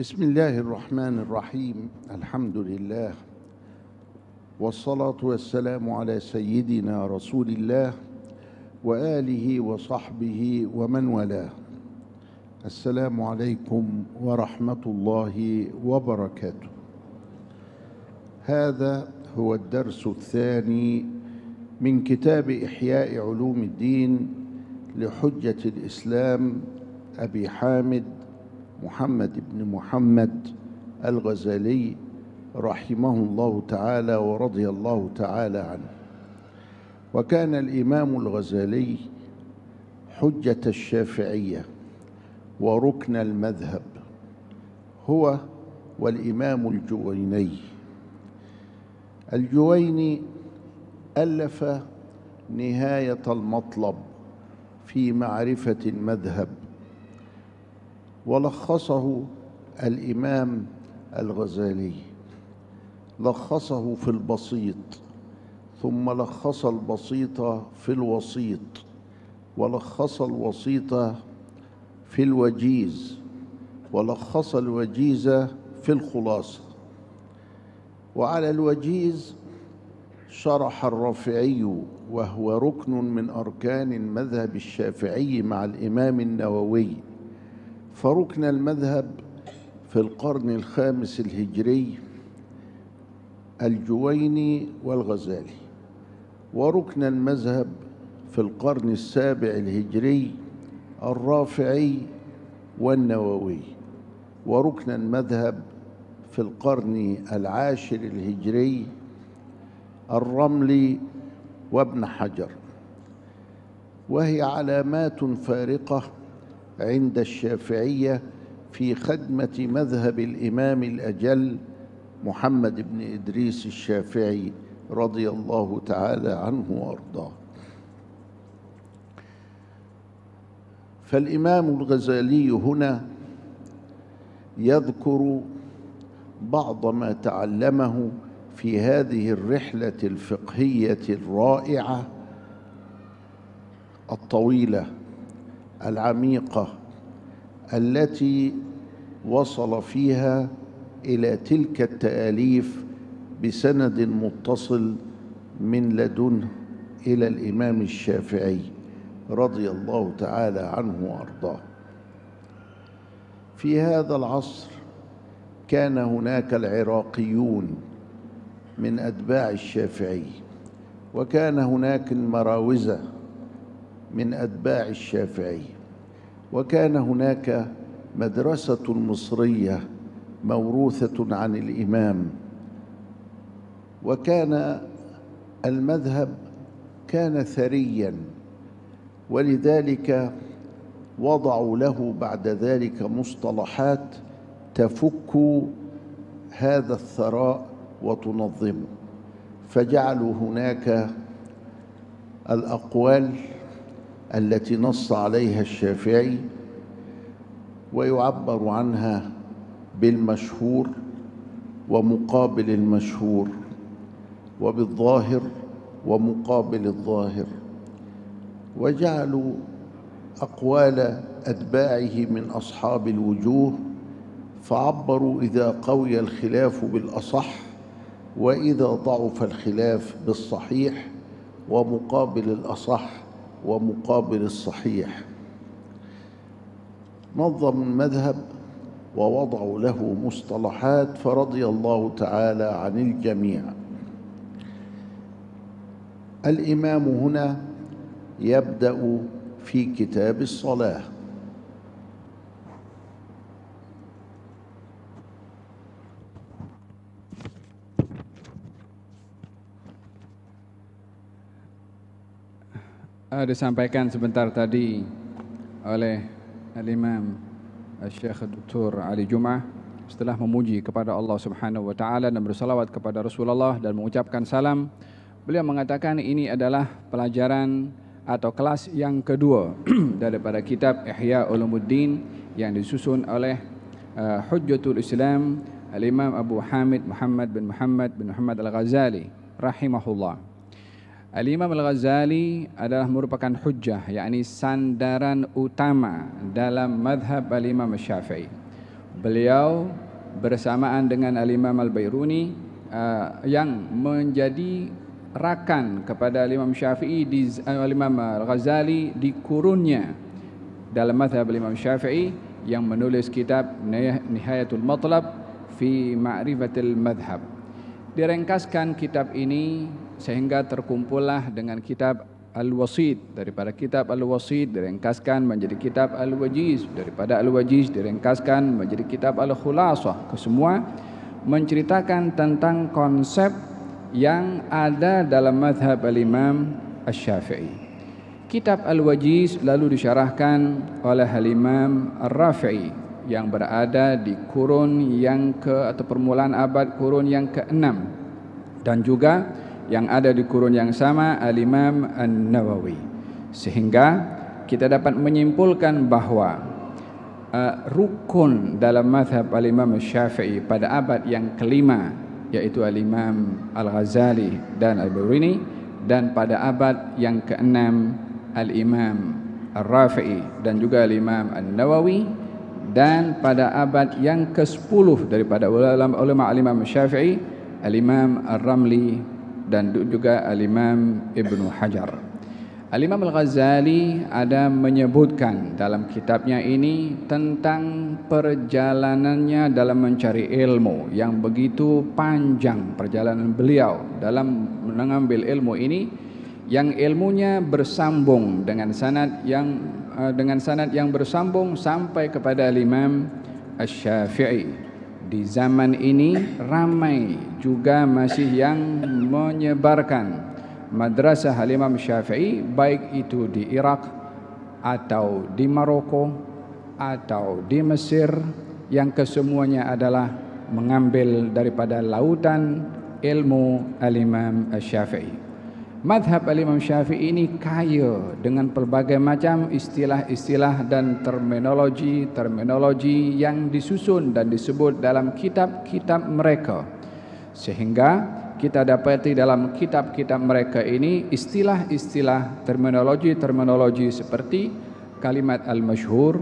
بسم الله الرحمن الرحيم الحمد لله والصلاة والسلام على سيدنا رسول الله وآله وصحبه ومن والاه السلام عليكم ورحمة الله وبركاته هذا هو الدرس الثاني من كتاب إحياء علوم الدين لحجة الإسلام أبي حامد محمد بن محمد الغزالي رحمه الله تعالى ورضي الله تعالى عنه وكان الإمام الغزالي حجة الشافعية وركن المذهب هو والإمام الجويني الجويني ألف نهاية المطلب في معرفة المذهب ولخصه الامام الغزالي لخصه في البسيط ثم لخص البسيط في الوسيط ولخص الوسيط في الوجيز ولخص الوجيز في الخلاصه وعلى الوجيز شرح الرافعي وهو ركن من اركان المذهب الشافعي مع الامام النووي فركن المذهب في القرن الخامس الهجري الجويني والغزالي وركن المذهب في القرن السابع الهجري الرافعي والنووي وركن المذهب في القرن العاشر الهجري الرملي وابن حجر وهي علامات فارقه عند الشافعية في خدمة مذهب الإمام الأجل محمد بن إدريس الشافعي رضي الله تعالى عنه وأرضاه فالإمام الغزالي هنا يذكر بعض ما تعلمه في هذه الرحلة الفقهية الرائعة الطويلة العميقه التي وصل فيها الى تلك التاليف بسند متصل من لدنه الى الامام الشافعي رضي الله تعالى عنه وارضاه في هذا العصر كان هناك العراقيون من اتباع الشافعي وكان هناك المراوزه من أتباع الشافعي وكان هناك مدرسة مصرية موروثة عن الإمام وكان المذهب كان ثريا ولذلك وضعوا له بعد ذلك مصطلحات تفك هذا الثراء وتنظمه فجعلوا هناك الأقوال التي نص عليها الشافعي ويعبر عنها بالمشهور ومقابل المشهور وبالظاهر ومقابل الظاهر وجعلوا اقوال اتباعه من اصحاب الوجوه فعبروا اذا قوي الخلاف بالاصح واذا ضعف الخلاف بالصحيح ومقابل الاصح ومقابل الصحيح نظم المذهب ووضعوا له مصطلحات فرضي الله تعالى عن الجميع الامام هنا يبدا في كتاب الصلاه uh, disampaikan sebentar tadi oleh Al-Imam Syekh Dr. Ali Jum'ah setelah memuji kepada Allah Subhanahu wa taala dan bersalawat kepada Rasulullah dan mengucapkan salam beliau mengatakan ini adalah pelajaran atau kelas yang kedua daripada kitab Ihya Ulumuddin yang disusun oleh uh, Hujjatul Islam Al-Imam Abu Hamid Muhammad bin Muhammad bin Muhammad Al-Ghazali rahimahullah Al-Imam Al-Ghazali adalah merupakan hujjah, yakni sandaran utama dalam madhab Al-Imam Syafi'i. Beliau bersamaan dengan Al-Imam Al-Bayruni uh, yang menjadi rakan kepada Al-Imam Syafi'i di uh, Al-Imam Al-Ghazali di kurunnya dalam madhab Al-Imam Syafi'i yang menulis kitab Nihayatul Matlab fi Ma'rifatil Madhab. Direngkaskan kitab ini sehingga terkumpullah dengan kitab Al-Wasid daripada kitab Al-Wasid direngkaskan menjadi kitab Al-Wajiz daripada Al-Wajiz direngkaskan menjadi kitab Al-Khulasah kesemua menceritakan tentang konsep yang ada dalam madhab Al-Imam Al-Syafi'i kitab Al-Wajiz lalu disyarahkan oleh Al-Imam Al-Rafi'i yang berada di kurun yang ke atau permulaan abad kurun yang ke-6 dan juga dan juga yang ada di kurun yang sama al-Imam An-Nawawi. Sehingga kita dapat menyimpulkan bahawa uh, rukun dalam mazhab al-Imam Syafi'i pada abad yang kelima yaitu al-Imam Al-Ghazali dan Al-Biruni dan pada abad yang keenam al-Imam Ar-Rafi'i dan juga al-Imam An-Nawawi dan pada abad yang ke-10 daripada ulama ulama al-Imam Syafi'i al-Imam Ar-Ramli dan juga Al-Imam Ibn Hajar. Al-Imam Al-Ghazali ada menyebutkan dalam kitabnya ini tentang perjalanannya dalam mencari ilmu yang begitu panjang perjalanan beliau dalam mengambil ilmu ini yang ilmunya bersambung dengan sanad yang eh, dengan sanad yang bersambung sampai kepada Al-Imam Asy-Syafi'i. al imam asy syafii di zaman ini ramai juga masih yang menyebarkan madrasah Imam Syafi'i baik itu di Irak atau di Maroko atau di Mesir yang kesemuanya adalah mengambil daripada lautan ilmu Al-Imam Syafi'i. Madhab Al-Imam Syafi'i ini kaya dengan pelbagai macam istilah-istilah dan terminologi-terminologi yang disusun dan disebut dalam kitab-kitab mereka. Sehingga kita dapati dalam kitab-kitab mereka ini istilah-istilah terminologi-terminologi seperti kalimat al mashhur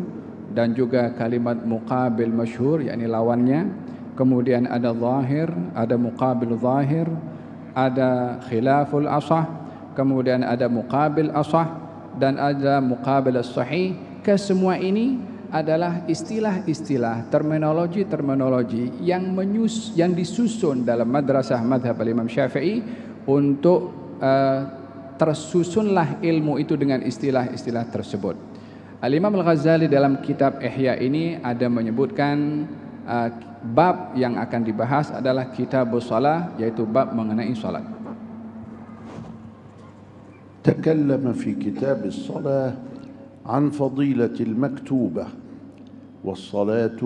dan juga kalimat muqabil mashhur, iaitu lawannya. Kemudian ada zahir, ada muqabil zahir, ada khilaful asah kemudian ada muqabil asah dan ada muqabil sahih kesemua ini adalah istilah-istilah terminologi-terminologi yang menyus yang disusun dalam madrasah madhab al-imam syafi'i untuk uh, tersusunlah ilmu itu dengan istilah-istilah tersebut Al-Imam Al-Ghazali dalam kitab Ihya ini ada menyebutkan uh, bab yang akan dibahas adalah kitab salah yaitu bab mengenai salat. تكلم في كتاب الصلاة عن فضيلة المكتوبة والصلاة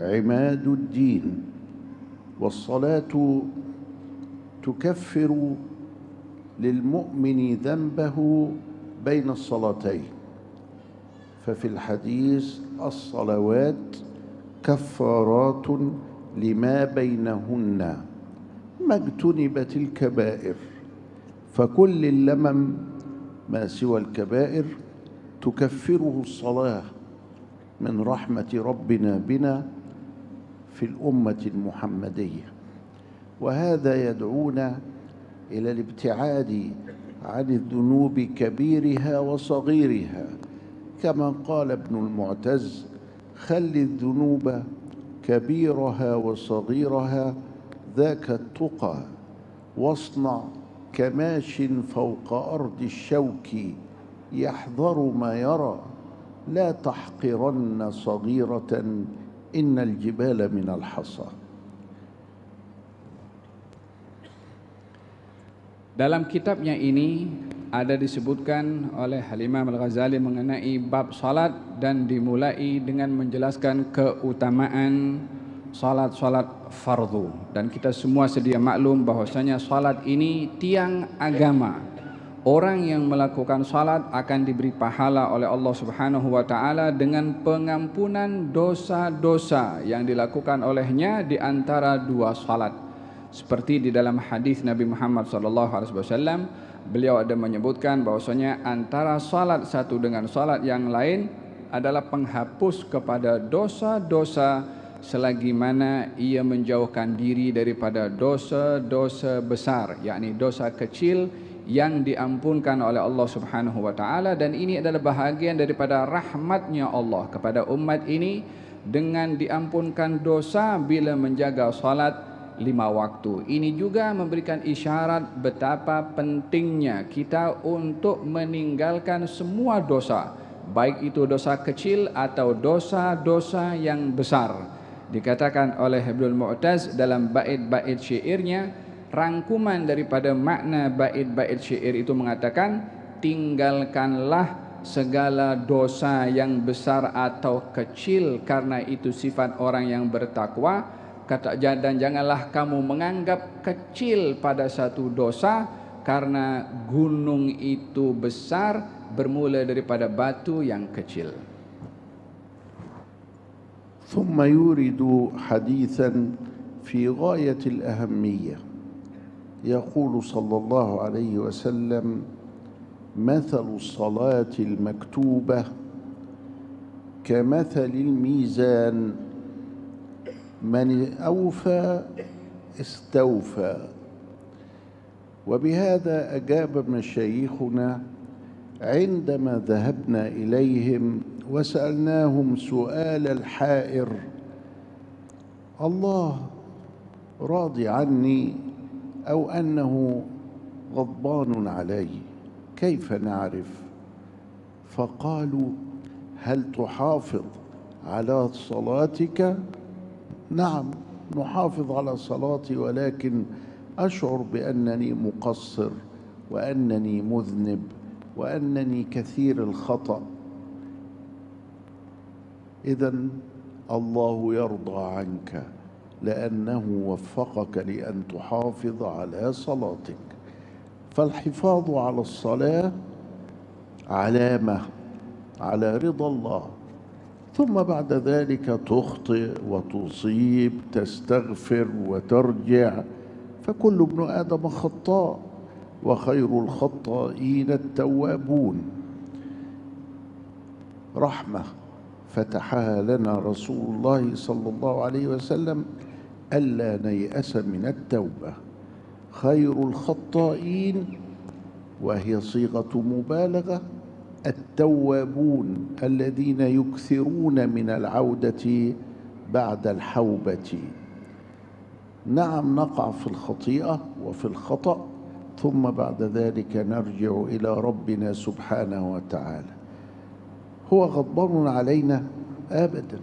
عماد الدين والصلاة تكفر للمؤمن ذنبه بين الصلاتين ففي الحديث الصلوات كفارات لما بينهن ما اجتنبت الكبائر فكل اللمم ما سوى الكبائر تكفره الصلاه من رحمه ربنا بنا في الامه المحمديه وهذا يدعونا الى الابتعاد عن الذنوب كبيرها وصغيرها كما قال ابن المعتز خلي الذنوب كبيرها وصغيرها ذاك التقى واصنع كماش فوق أرض الشوك يحذر ما يرى لا تحقرن صغيرة إن الجبال من الحصى Dalam kitabnya ini ada disebutkan oleh Halimah Al-Ghazali mengenai bab salat dan dimulai dengan menjelaskan keutamaan salat-salat fardu dan kita semua sedia maklum bahwasanya salat ini tiang agama. Orang yang melakukan salat akan diberi pahala oleh Allah Subhanahu wa taala dengan pengampunan dosa-dosa yang dilakukan olehnya di antara dua salat. Seperti di dalam hadis Nabi Muhammad sallallahu alaihi wasallam, beliau ada menyebutkan bahwasanya antara salat satu dengan salat yang lain adalah penghapus kepada dosa-dosa selagi mana ia menjauhkan diri daripada dosa-dosa besar yakni dosa kecil yang diampunkan oleh Allah Subhanahu wa taala dan ini adalah bahagian daripada rahmatnya Allah kepada umat ini dengan diampunkan dosa bila menjaga salat lima waktu. Ini juga memberikan isyarat betapa pentingnya kita untuk meninggalkan semua dosa baik itu dosa kecil atau dosa-dosa yang besar. Dikatakan oleh Ibnu Mu'taz dalam bait-bait syairnya, rangkuman daripada makna bait-bait syair itu mengatakan, tinggalkanlah segala dosa yang besar atau kecil karena itu sifat orang yang bertakwa kata dan janganlah kamu menganggap kecil pada satu dosa karena gunung itu besar bermula daripada batu yang kecil. ثم يورد حديثا في غاية الأهمية يقول صلى الله عليه وسلم مثل الصلاة المكتوبة كمثل الميزان من أوفى استوفى وبهذا أجاب مشايخنا عندما ذهبنا اليهم وسالناهم سؤال الحائر الله راضي عني او انه غضبان علي كيف نعرف فقالوا هل تحافظ على صلاتك نعم نحافظ على صلاتي ولكن اشعر بانني مقصر وانني مذنب وانني كثير الخطا اذا الله يرضى عنك لانه وفقك لان تحافظ على صلاتك فالحفاظ على الصلاه علامه على رضا الله ثم بعد ذلك تخطئ وتصيب تستغفر وترجع فكل ابن ادم خطاء وخير الخطائين التوابون رحمه فتحها لنا رسول الله صلى الله عليه وسلم الا نيأس من التوبه خير الخطائين وهي صيغه مبالغه التوابون الذين يكثرون من العوده بعد الحوبه نعم نقع في الخطيئه وفي الخطأ ثم بعد ذلك نرجع الى ربنا سبحانه وتعالى هو غضبان علينا ابدا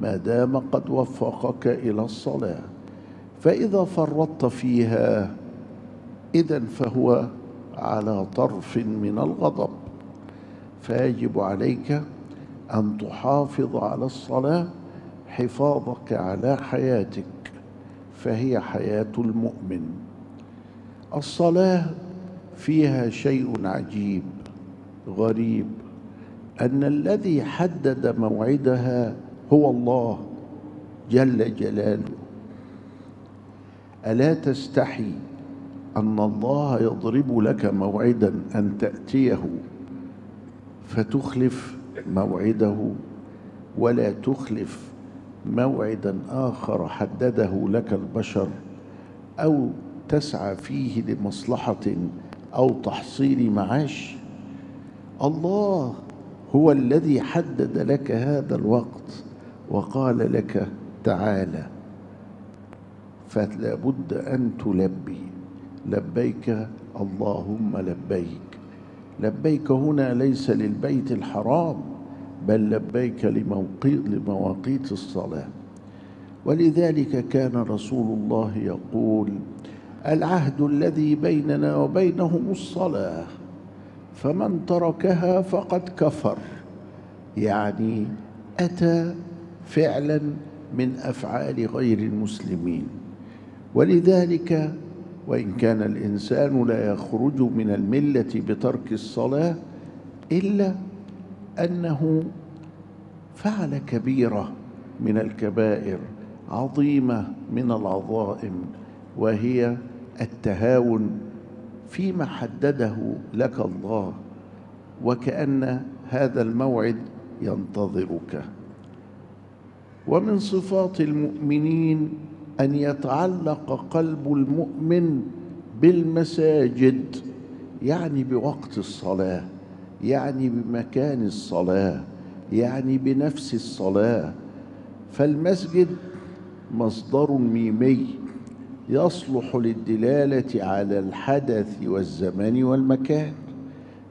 ما دام قد وفقك الى الصلاه فاذا فرطت فيها اذا فهو على طرف من الغضب فيجب عليك ان تحافظ على الصلاه حفاظك على حياتك فهي حياه المؤمن الصلاه فيها شيء عجيب غريب ان الذي حدد موعدها هو الله جل جلاله الا تستحي ان الله يضرب لك موعدا ان تاتيه فتخلف موعده ولا تخلف موعدا اخر حدده لك البشر او تسعى فيه لمصلحة أو تحصيل معاش الله هو الذي حدد لك هذا الوقت وقال لك تعالى فلا بد أن تلبي لبيك اللهم لبيك لبيك هنا ليس للبيت الحرام بل لبيك لمواقيت الصلاة ولذلك كان رسول الله يقول العهد الذي بيننا وبينهم الصلاه فمن تركها فقد كفر يعني اتى فعلا من افعال غير المسلمين ولذلك وان كان الانسان لا يخرج من المله بترك الصلاه الا انه فعل كبيره من الكبائر عظيمه من العظائم وهي التهاون فيما حدده لك الله وكأن هذا الموعد ينتظرك ومن صفات المؤمنين أن يتعلق قلب المؤمن بالمساجد يعني بوقت الصلاة يعني بمكان الصلاة يعني بنفس الصلاة فالمسجد مصدر ميمي يصلح للدلاله على الحدث والزمان والمكان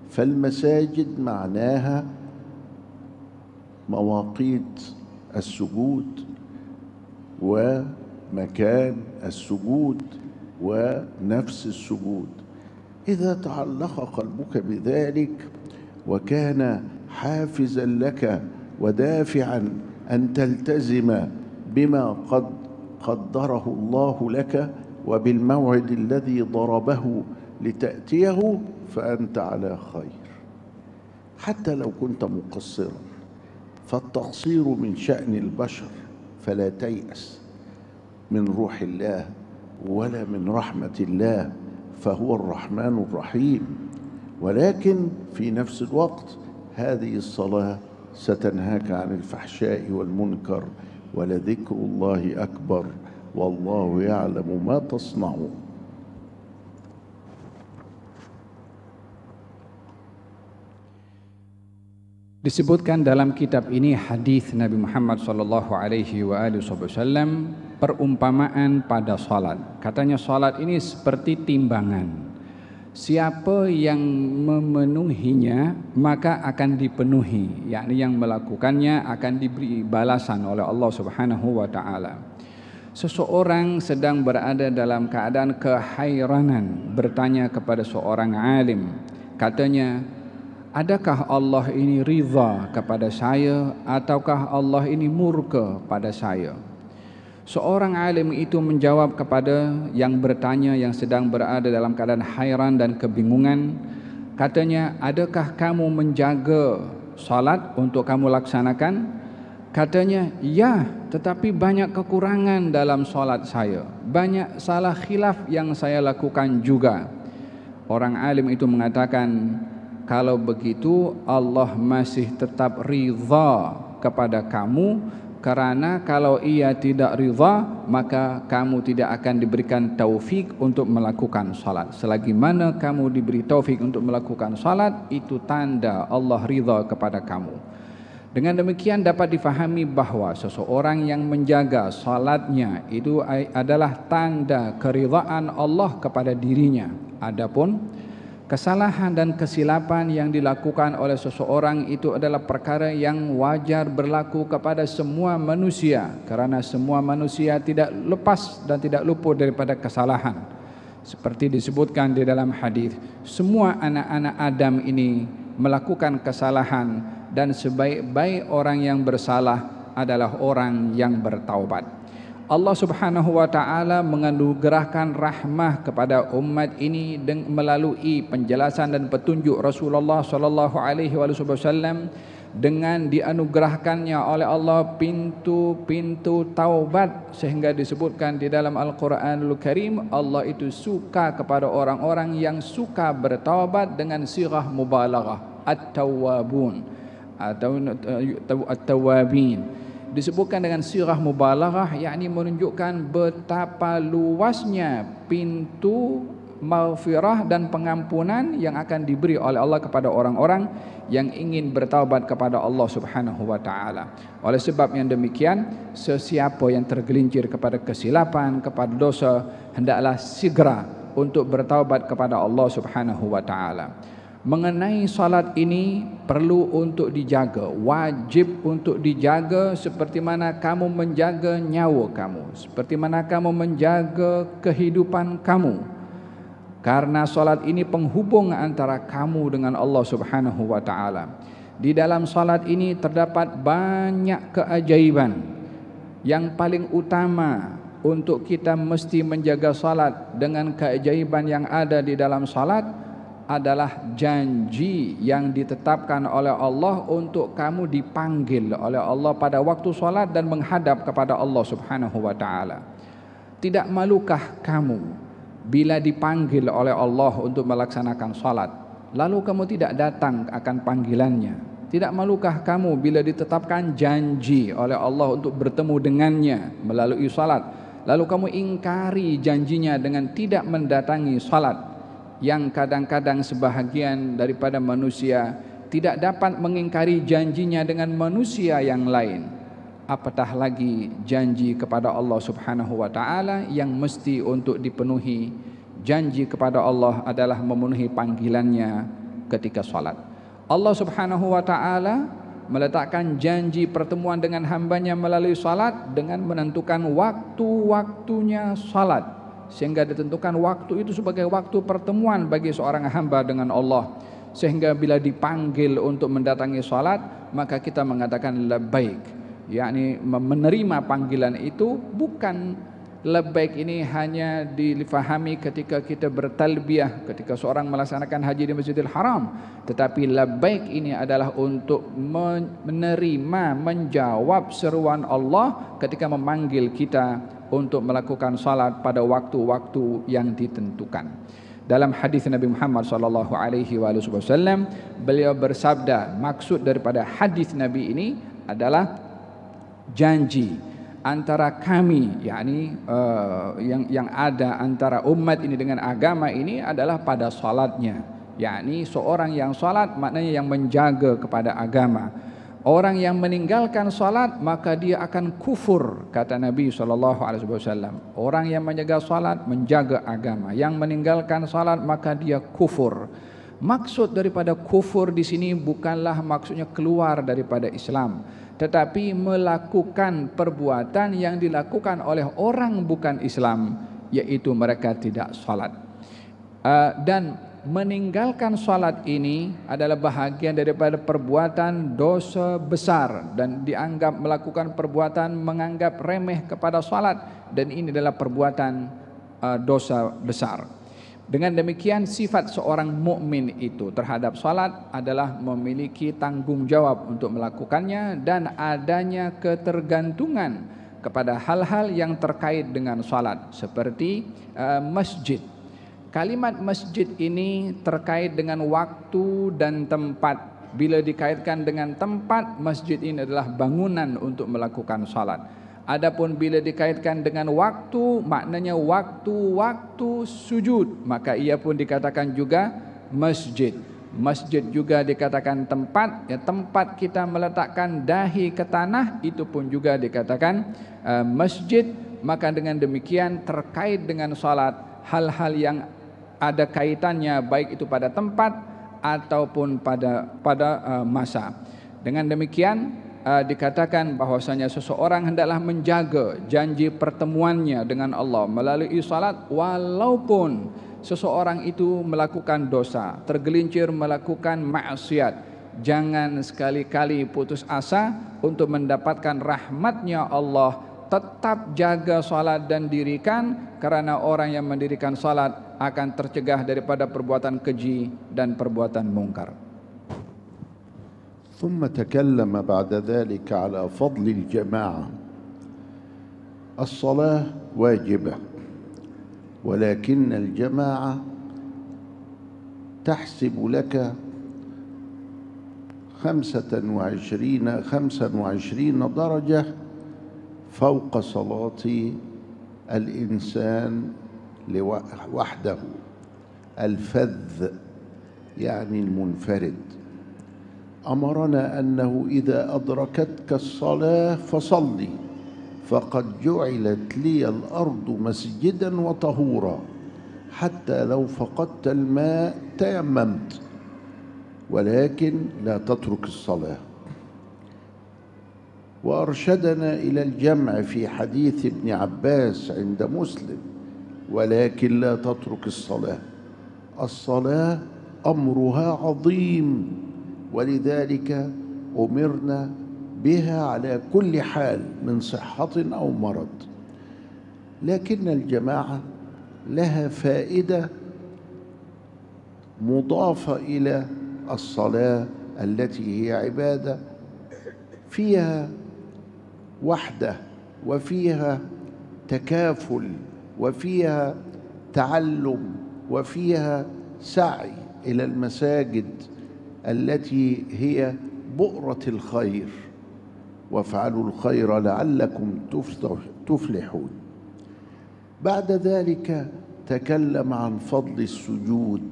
فالمساجد معناها مواقيت السجود ومكان السجود ونفس السجود اذا تعلق قلبك بذلك وكان حافزا لك ودافعا ان تلتزم بما قد قدره الله لك وبالموعد الذي ضربه لتاتيه فانت على خير حتى لو كنت مقصرا فالتقصير من شان البشر فلا تياس من روح الله ولا من رحمه الله فهو الرحمن الرحيم ولكن في نفس الوقت هذه الصلاه ستنهاك عن الفحشاء والمنكر ولذكر الله اكبر والله يعلم ما تصنعون Disebutkan dalam kitab ini hadis Nabi Muhammad sallallahu alaihi wa perumpamaan pada salat. Katanya salat ini seperti timbangan siapa yang memenuhinya maka akan dipenuhi yakni yang melakukannya akan diberi balasan oleh Allah Subhanahu wa taala seseorang sedang berada dalam keadaan kehairanan bertanya kepada seorang alim katanya adakah Allah ini ridha kepada saya ataukah Allah ini murka pada saya Seorang alim itu menjawab kepada yang bertanya yang sedang berada dalam keadaan hairan dan kebingungan. Katanya, adakah kamu menjaga salat untuk kamu laksanakan? Katanya, ya tetapi banyak kekurangan dalam salat saya. Banyak salah khilaf yang saya lakukan juga. Orang alim itu mengatakan, kalau begitu Allah masih tetap rida kepada kamu karena kalau ia tidak rida maka kamu tidak akan diberikan taufik untuk melakukan salat selagi mana kamu diberi taufik untuk melakukan salat itu tanda Allah rida kepada kamu dengan demikian dapat difahami bahawa seseorang yang menjaga salatnya itu adalah tanda keridaan Allah kepada dirinya adapun Kesalahan dan kesilapan yang dilakukan oleh seseorang itu adalah perkara yang wajar berlaku kepada semua manusia kerana semua manusia tidak lepas dan tidak luput daripada kesalahan. Seperti disebutkan di dalam hadis, semua anak-anak Adam ini melakukan kesalahan dan sebaik-baik orang yang bersalah adalah orang yang bertaubat. Allah Subhanahu wa taala menganugerahkan rahmah kepada umat ini dengan melalui penjelasan dan petunjuk Rasulullah sallallahu alaihi wasallam dengan dianugerahkannya oleh Allah pintu-pintu taubat sehingga disebutkan di dalam Al-Qur'anul Karim Allah itu suka kepada orang-orang yang suka bertaubat dengan sirah mubalaghah at-tawwabun atau uh, at-tawwabin at tawwabun at tawwabin at disebutkan dengan sirah mubalaghah yakni menunjukkan betapa luasnya pintu maufirah dan pengampunan yang akan diberi oleh Allah kepada orang-orang yang ingin bertaubat kepada Allah Subhanahu wa taala. Oleh sebab yang demikian, sesiapa yang tergelincir kepada kesilapan, kepada dosa, hendaklah segera untuk bertaubat kepada Allah Subhanahu wa taala mengenai salat ini perlu untuk dijaga wajib untuk dijaga seperti mana kamu menjaga nyawa kamu seperti mana kamu menjaga kehidupan kamu karena salat ini penghubung antara kamu dengan Allah Subhanahu wa taala di dalam salat ini terdapat banyak keajaiban yang paling utama untuk kita mesti menjaga salat dengan keajaiban yang ada di dalam salat adalah janji yang ditetapkan oleh Allah untuk kamu dipanggil oleh Allah pada waktu solat dan menghadap kepada Allah Subhanahu wa taala. Tidak malukah kamu bila dipanggil oleh Allah untuk melaksanakan solat lalu kamu tidak datang akan panggilannya? Tidak malukah kamu bila ditetapkan janji oleh Allah untuk bertemu dengannya melalui salat, lalu kamu ingkari janjinya dengan tidak mendatangi salat yang kadang-kadang sebahagian daripada manusia tidak dapat mengingkari janjinya dengan manusia yang lain apatah lagi janji kepada Allah Subhanahu wa taala yang mesti untuk dipenuhi janji kepada Allah adalah memenuhi panggilannya ketika salat Allah Subhanahu wa taala meletakkan janji pertemuan dengan hambanya melalui salat dengan menentukan waktu-waktunya salat sehingga ditentukan waktu itu sebagai waktu pertemuan bagi seorang hamba dengan Allah sehingga bila dipanggil untuk mendatangi salat maka kita mengatakan labbaik yakni menerima panggilan itu bukan labbaik ini hanya difahami ketika kita bertalbiyah ketika seorang melaksanakan haji di Masjidil Haram tetapi labbaik ini adalah untuk menerima menjawab seruan Allah ketika memanggil kita untuk melakukan salat pada waktu-waktu yang ditentukan. Dalam hadis Nabi Muhammad sallallahu alaihi wasallam, beliau bersabda, maksud daripada hadis Nabi ini adalah janji antara kami yakni uh, yang yang ada antara umat ini dengan agama ini adalah pada salatnya yakni seorang yang salat maknanya yang menjaga kepada agama orang yang meninggalkan salat maka dia akan kufur kata Nabi sallallahu alaihi wasallam orang yang menjaga salat menjaga agama yang meninggalkan salat maka dia kufur maksud daripada kufur di sini bukanlah maksudnya keluar daripada Islam tetapi melakukan perbuatan yang dilakukan oleh orang bukan Islam yaitu mereka tidak salat uh, ah, dan meninggalkan salat ini adalah bahagian daripada perbuatan dosa besar dan dianggap melakukan perbuatan menganggap remeh kepada salat dan ini adalah perbuatan uh, dosa besar. Dengan demikian sifat seorang mukmin itu terhadap salat adalah memiliki tanggung jawab untuk melakukannya dan adanya ketergantungan kepada hal-hal yang terkait dengan salat seperti uh, masjid kalimat masjid ini terkait dengan waktu dan tempat bila dikaitkan dengan tempat masjid ini adalah bangunan untuk melakukan salat adapun bila dikaitkan dengan waktu maknanya waktu-waktu sujud maka ia pun dikatakan juga masjid masjid juga dikatakan tempat ya tempat kita meletakkan dahi ke tanah itu pun juga dikatakan uh, masjid maka dengan demikian terkait dengan salat hal-hal yang ada kaitannya baik itu pada tempat ataupun pada pada uh, masa. Dengan demikian uh, dikatakan bahwasanya seseorang hendaklah menjaga janji pertemuannya dengan Allah melalui salat walaupun seseorang itu melakukan dosa, tergelincir melakukan maksiat. Jangan sekali-kali putus asa untuk mendapatkan rahmatnya Allah tetap jaga salat dan dirikan karena orang yang mendirikan salat akan tercegah daripada perbuatan keji dan perbuatan mungkar. ثم تكلم بعد ذلك على فضل الجماعة الصلاة واجبة ولكن الجماعة تحسب لك خمسة وعشرين خمسة وعشرين درجة فوق صلاة الإنسان وحده الفذ يعني المنفرد امرنا انه اذا ادركتك الصلاه فصلي فقد جعلت لي الارض مسجدا وطهورا حتى لو فقدت الماء تيممت ولكن لا تترك الصلاه وارشدنا الى الجمع في حديث ابن عباس عند مسلم ولكن لا تترك الصلاه الصلاه امرها عظيم ولذلك امرنا بها على كل حال من صحه او مرض لكن الجماعه لها فائده مضافه الى الصلاه التي هي عباده فيها وحده وفيها تكافل وفيها تعلم وفيها سعي الى المساجد التي هي بؤره الخير وافعلوا الخير لعلكم تفلحون بعد ذلك تكلم عن فضل السجود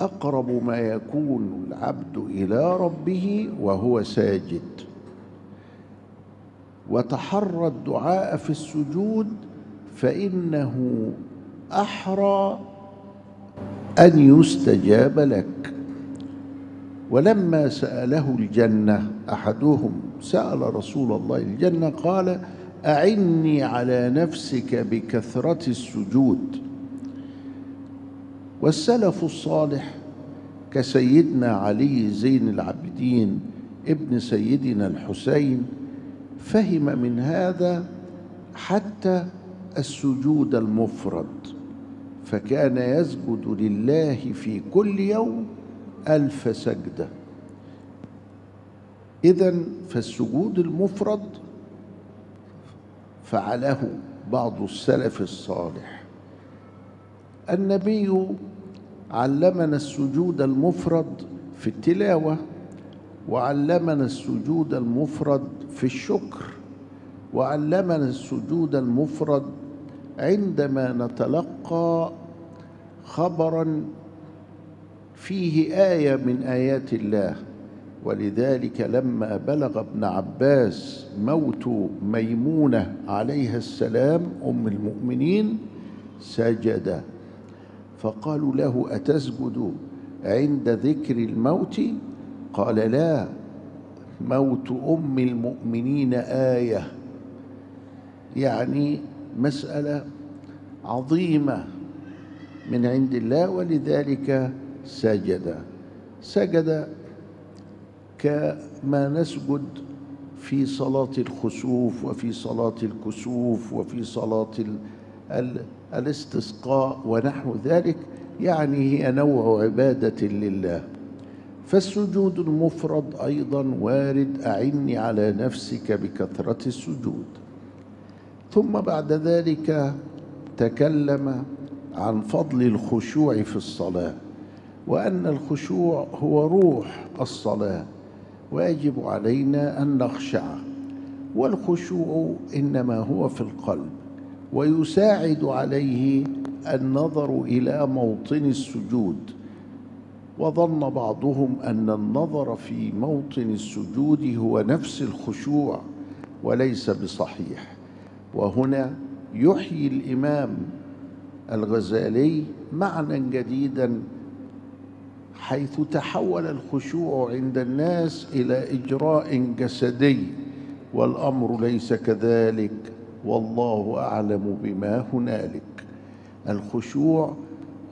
اقرب ما يكون العبد الى ربه وهو ساجد وتحرى الدعاء في السجود فانه احرى ان يستجاب لك ولما ساله الجنه احدهم سال رسول الله الجنه قال اعني على نفسك بكثره السجود والسلف الصالح كسيدنا علي زين العابدين ابن سيدنا الحسين فهم من هذا حتى السجود المفرد فكان يسجد لله في كل يوم الف سجده اذا فالسجود المفرد فعله بعض السلف الصالح النبي علمنا السجود المفرد في التلاوه وعلمنا السجود المفرد في الشكر وعلمنا السجود المفرد عندما نتلقى خبرا فيه ايه من ايات الله ولذلك لما بلغ ابن عباس موت ميمونه عليها السلام ام المؤمنين سجد فقالوا له اتسجد عند ذكر الموت قال لا موت أم المؤمنين آية يعني مسألة عظيمة من عند الله ولذلك سجد سجد كما نسجد في صلاة الخسوف وفي صلاة الكسوف وفي صلاة الاستسقاء ونحو ذلك يعني هي نوع عبادة لله فالسجود المفرد ايضا وارد اعني على نفسك بكثره السجود ثم بعد ذلك تكلم عن فضل الخشوع في الصلاه وان الخشوع هو روح الصلاه ويجب علينا ان نخشع والخشوع انما هو في القلب ويساعد عليه النظر الى موطن السجود وظن بعضهم ان النظر في موطن السجود هو نفس الخشوع وليس بصحيح وهنا يحيي الامام الغزالي معنى جديدا حيث تحول الخشوع عند الناس الى اجراء جسدي والامر ليس كذلك والله اعلم بما هنالك الخشوع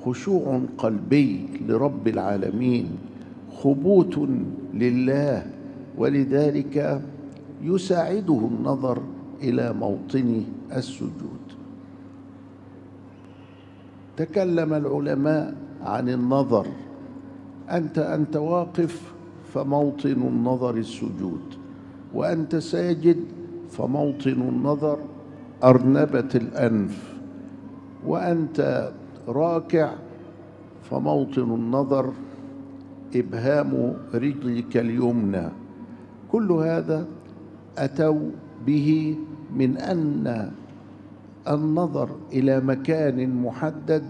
خشوع قلبي لرب العالمين خبوت لله ولذلك يساعده النظر الى موطن السجود تكلم العلماء عن النظر انت انت واقف فموطن النظر السجود وانت ساجد فموطن النظر ارنبه الانف وانت راكع فموطن النظر إبهام رجلك اليمنى كل هذا أتوا به من أن النظر إلى مكان محدد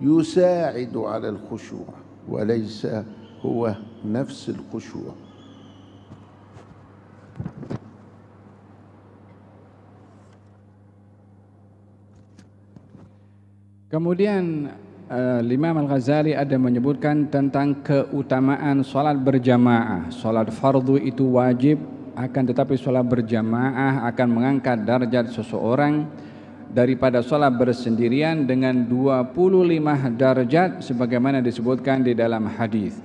يساعد على الخشوع وليس هو نفس الخشوع Kemudian uh, Imam Al-Ghazali ada menyebutkan tentang keutamaan salat berjamaah. Salat fardu itu wajib akan tetapi salat berjamaah akan mengangkat derajat seseorang daripada salat bersendirian dengan 25 derajat sebagaimana disebutkan di dalam hadis.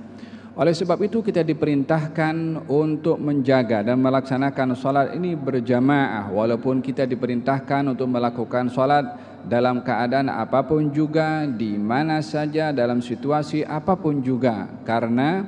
Oleh sebab itu kita diperintahkan untuk menjaga dan melaksanakan salat ini berjamaah walaupun kita diperintahkan untuk melakukan salat dalam keadaan apapun juga, di mana saja, dalam situasi apapun juga, karena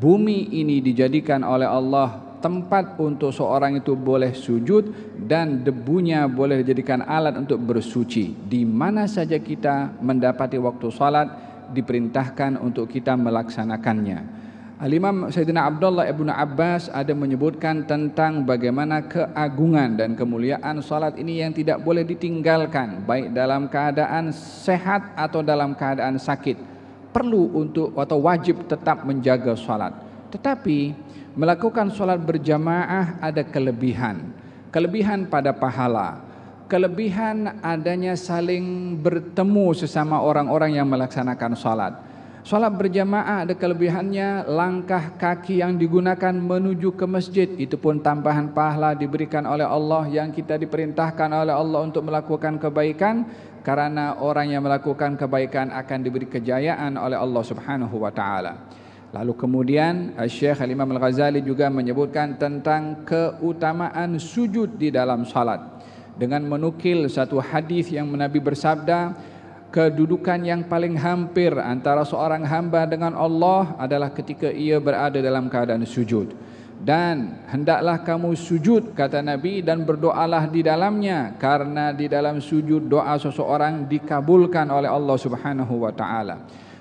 bumi ini dijadikan oleh Allah tempat untuk seorang itu boleh sujud dan debunya boleh dijadikan alat untuk bersuci. Di mana saja kita mendapati waktu salat diperintahkan untuk kita melaksanakannya. Al-Imam Sayyidina Abdullah Ibn Abbas ada menyebutkan tentang bagaimana keagungan dan kemuliaan salat ini yang tidak boleh ditinggalkan baik dalam keadaan sehat atau dalam keadaan sakit perlu untuk atau wajib tetap menjaga salat tetapi melakukan salat berjamaah ada kelebihan kelebihan pada pahala kelebihan adanya saling bertemu sesama orang-orang yang melaksanakan salat Sholat berjamaah ada kelebihannya langkah kaki yang digunakan menuju ke masjid itu pun tambahan pahala diberikan oleh Allah yang kita diperintahkan oleh Allah untuk melakukan kebaikan karena orang yang melakukan kebaikan akan diberi kejayaan oleh Allah Subhanahu wa taala. Lalu kemudian eh, Syekh Al Imam Al Ghazali juga menyebutkan tentang keutamaan sujud di dalam salat dengan menukil satu hadis yang Nabi bersabda kedudukan yang paling hampir antara seorang hamba dengan Allah adalah ketika ia berada dalam keadaan sujud dan hendaklah kamu sujud kata Nabi dan berdoalah di dalamnya karena di dalam sujud doa seseorang dikabulkan oleh Allah Subhanahu wa taala.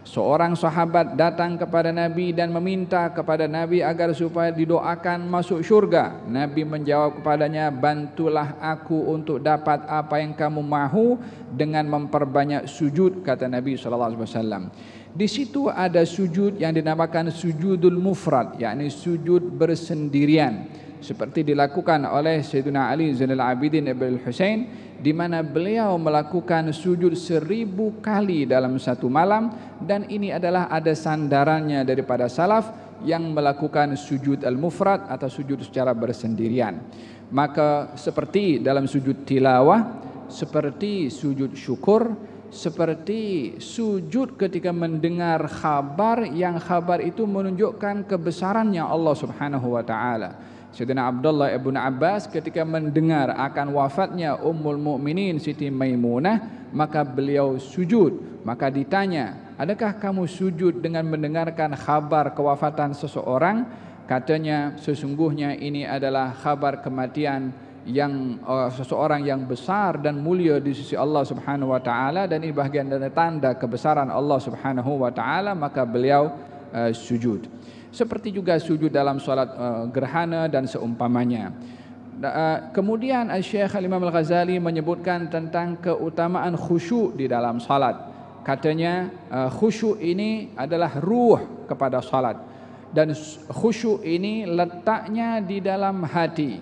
Seorang sahabat datang kepada Nabi dan meminta kepada Nabi agar supaya didoakan masuk syurga. Nabi menjawab kepadanya, bantulah aku untuk dapat apa yang kamu mahu dengan memperbanyak sujud, kata Nabi SAW. Di situ ada sujud yang dinamakan sujudul mufrad, yakni sujud bersendirian. Seperti dilakukan oleh Sayyidina Ali Zainal Abidin Ibn Hussein, di mana beliau melakukan sujud seribu kali dalam satu malam dan ini adalah ada sandarannya daripada salaf yang melakukan sujud al-mufrad atau sujud secara bersendirian. Maka seperti dalam sujud tilawah, seperti sujud syukur, seperti sujud ketika mendengar khabar yang khabar itu menunjukkan kebesarannya Allah Subhanahu wa taala. Syedina Abdullah ibn Abbas ketika mendengar akan wafatnya Ummul Muminin Siti Maimunah maka beliau sujud maka ditanya adakah kamu sujud dengan mendengarkan kabar kewafatan seseorang katanya sesungguhnya ini adalah kabar kematian yang uh, seseorang yang besar dan mulia di sisi Allah Subhanahu wa taala dan ini bagian dari tanda kebesaran Allah Subhanahu wa taala maka beliau uh, sujud seperti juga sujud dalam salat eh, gerhana dan seumpamanya. Eh, kemudian eh, Syekh Al-Imam Al-Ghazali menyebutkan tentang keutamaan khusyuk di dalam salat. Katanya khusyuk ini adalah ruh kepada salat dan khusyuk ini letaknya di dalam hati.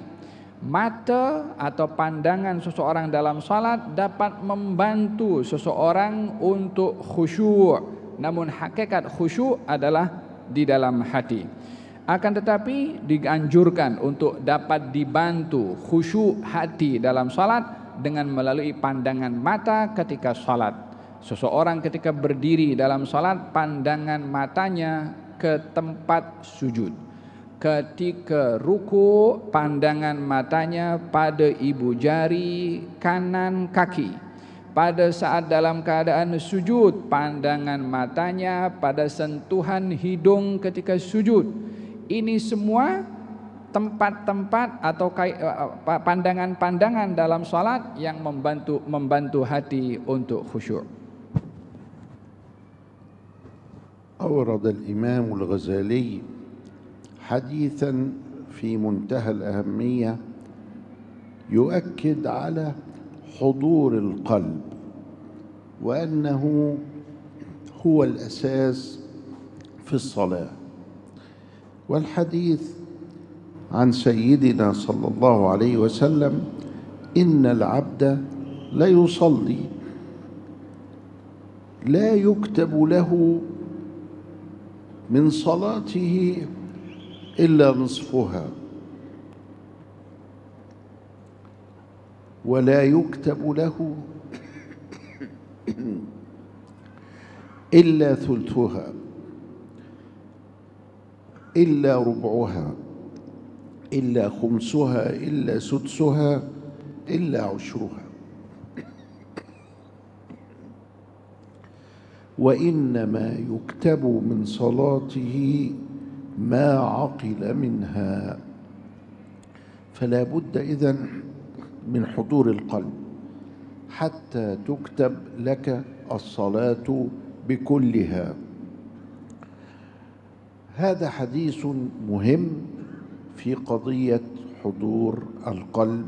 Mata atau pandangan seseorang dalam salat dapat membantu seseorang untuk khusyuk. Namun hakikat khusyuk adalah di dalam hati. Akan tetapi dianjurkan untuk dapat dibantu khusyuk hati dalam salat dengan melalui pandangan mata ketika salat. Seseorang ketika berdiri dalam salat pandangan matanya ke tempat sujud. Ketika ruku pandangan matanya pada ibu jari kanan kaki pada saat dalam keadaan sujud pandangan matanya pada sentuhan hidung ketika sujud ini semua tempat-tempat atau eh, eh, pandangan-pandangan dalam salat yang membantu membantu hati untuk khusyuk أورد الإمام الغزالي حديثا في منتهى الأهمية يؤكد على حضور القلب وانه هو الاساس في الصلاه والحديث عن سيدنا صلى الله عليه وسلم ان العبد ليصلي لا يكتب له من صلاته الا نصفها ولا يكتب له إلا ثلثها إلا ربعها إلا خمسها إلا سدسها إلا عشرها وإنما يكتب من صلاته ما عقل منها فلا بد إذن من حضور القلب حتى تكتب لك الصلاة بكلها هذا حديث مهم في قضية حضور القلب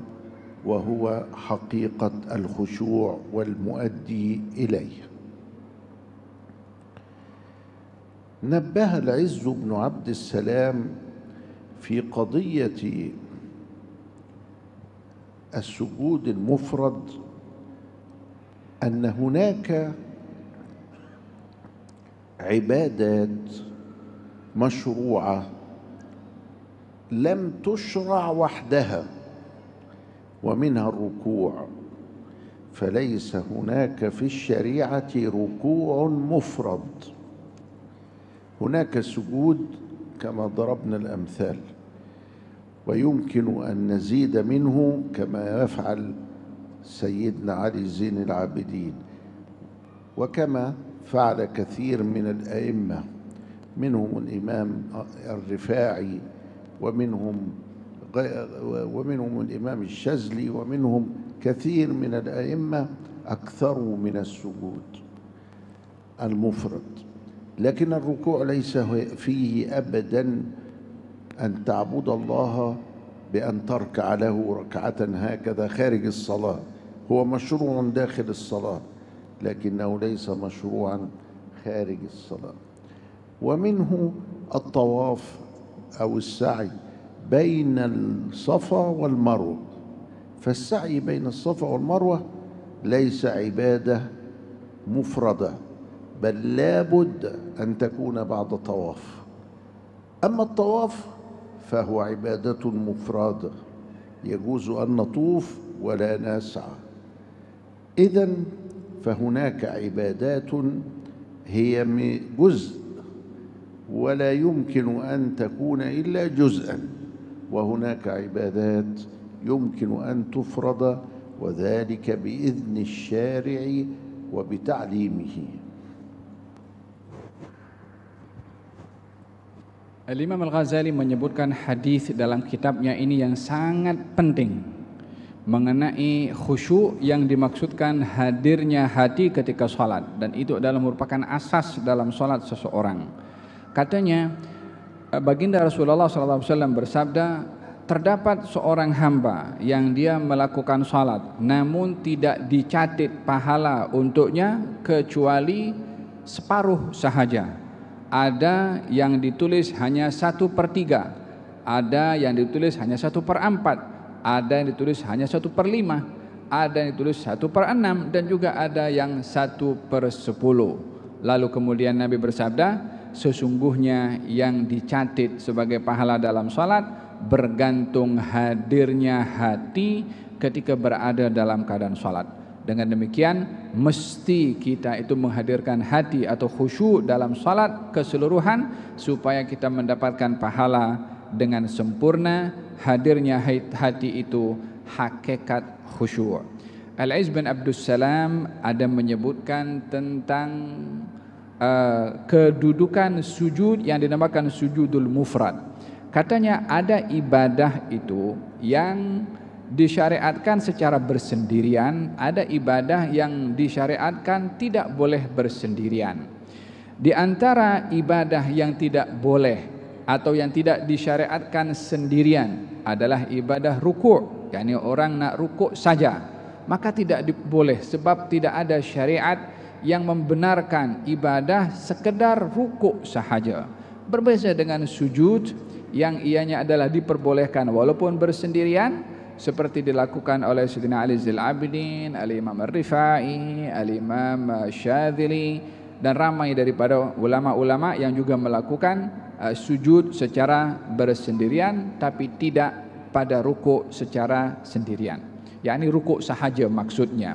وهو حقيقة الخشوع والمؤدي إليه نبه العز بن عبد السلام في قضية السجود المفرد ان هناك عبادات مشروعه لم تشرع وحدها ومنها الركوع فليس هناك في الشريعه ركوع مفرد هناك سجود كما ضربنا الامثال ويمكن أن نزيد منه كما يفعل سيدنا علي زين العابدين وكما فعل كثير من الأئمة منهم الإمام الرفاعي ومنهم ومنهم الإمام الشاذلي ومنهم كثير من الأئمة أكثروا من السجود المفرد لكن الركوع ليس فيه أبداً أن تعبد الله بأن تركع له ركعة هكذا خارج الصلاة هو مشروع داخل الصلاة لكنه ليس مشروعا خارج الصلاة ومنه الطواف أو السعي بين الصفا والمروة فالسعي بين الصفا والمروة ليس عبادة مفردة بل لابد أن تكون بعد طواف أما الطواف فهو عبادة مفردة يجوز أن نطوف ولا نسعى إذا فهناك عبادات هي جزء ولا يمكن أن تكون إلا جزءا وهناك عبادات يمكن أن تفرض وذلك بإذن الشارع وبتعليمه Imam Al-Ghazali menyebutkan hadis dalam kitabnya ini yang sangat penting mengenai khusyuk yang dimaksudkan hadirnya hati ketika salat dan itu adalah merupakan asas dalam salat seseorang. Katanya eh, Baginda Rasulullah Sallallahu Alaihi Wasallam bersabda terdapat seorang hamba yang dia melakukan salat namun tidak dicatat pahala untuknya kecuali separuh sahaja. ada yang ditulis hanya satu per tiga, ada yang ditulis hanya satu per empat, ada yang ditulis hanya satu per lima, ada yang ditulis satu per enam, dan juga ada yang satu per sepuluh. Lalu kemudian Nabi bersabda, sesungguhnya yang dicatat sebagai pahala dalam sholat bergantung hadirnya hati ketika berada dalam keadaan sholat. Dengan demikian mesti kita itu menghadirkan hati atau khusyuk dalam salat keseluruhan supaya kita mendapatkan pahala dengan sempurna hadirnya hati itu hakikat khusyuk. Al-Aiz bin Abdul Salam ada menyebutkan tentang uh, kedudukan sujud yang dinamakan sujudul mufrad. Katanya ada ibadah itu yang disyariatkan secara bersendirian, ada ibadah yang disyariatkan tidak boleh bersendirian. Di antara ibadah yang tidak boleh atau yang tidak disyariatkan sendirian adalah ibadah rukuk, yakni orang nak rukuk saja, maka tidak boleh sebab tidak ada syariat yang membenarkan ibadah sekedar rukuk sahaja. Berbeza dengan sujud yang ianya adalah diperbolehkan walaupun bersendirian, seperti dilakukan oleh Syedina Ali Zil Abidin, Al Imam Rifai, Al Imam Syadzili dan ramai daripada ulama-ulama yang juga melakukan uh, sujud secara bersendirian tapi tidak pada rukuk secara sendirian. ini rukuk sahaja maksudnya.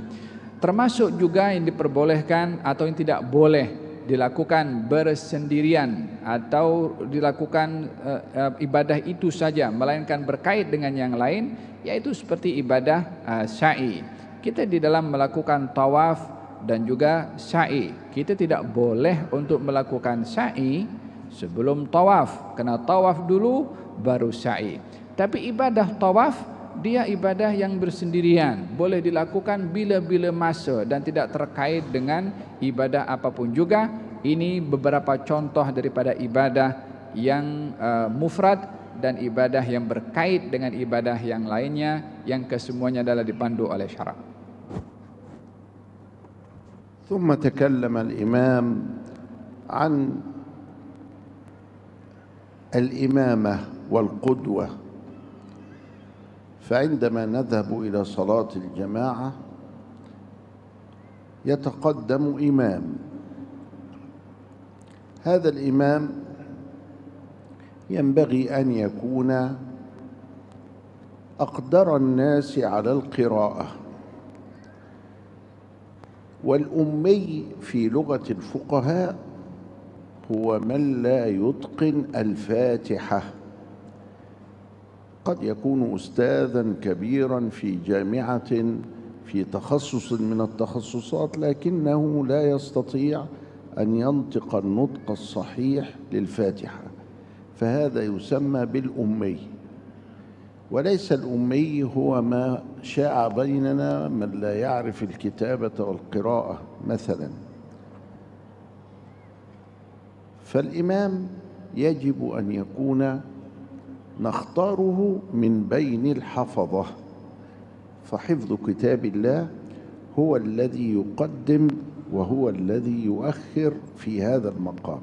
Termasuk juga yang diperbolehkan atau yang tidak boleh dilakukan bersendirian atau dilakukan uh, uh, ibadah itu saja melainkan berkait dengan yang lain yaitu seperti ibadah uh, sa'i kita di dalam melakukan tawaf dan juga sa'i kita tidak boleh untuk melakukan sa'i sebelum tawaf kena tawaf dulu baru sa'i tapi ibadah tawaf dia ibadah yang bersendirian boleh dilakukan bila-bila masa dan tidak terkait dengan ibadah apapun juga ini beberapa contoh daripada ibadah yang uh, mufrad dan ibadah yang berkait dengan ibadah yang lainnya yang kesemuanya adalah dipandu oleh syarak ثم تكلم الامام عن الامامه والقدوه فعندما نذهب إلى صلاة الجماعة يتقدم إمام هذا الإمام ينبغي أن يكون أقدر الناس على القراءة والأمي في لغة الفقهاء هو من لا يتقن الفاتحة قد يكون أستاذا كبيرا في جامعة في تخصص من التخصصات لكنه لا يستطيع أن ينطق النطق الصحيح للفاتحة فهذا يسمى بالأمي وليس الأمي هو ما شاع بيننا من لا يعرف الكتابة والقراءة مثلا فالإمام يجب أن يكون نختاره من بين الحفظه فحفظ كتاب الله هو الذي يقدم وهو الذي يؤخر في هذا المقام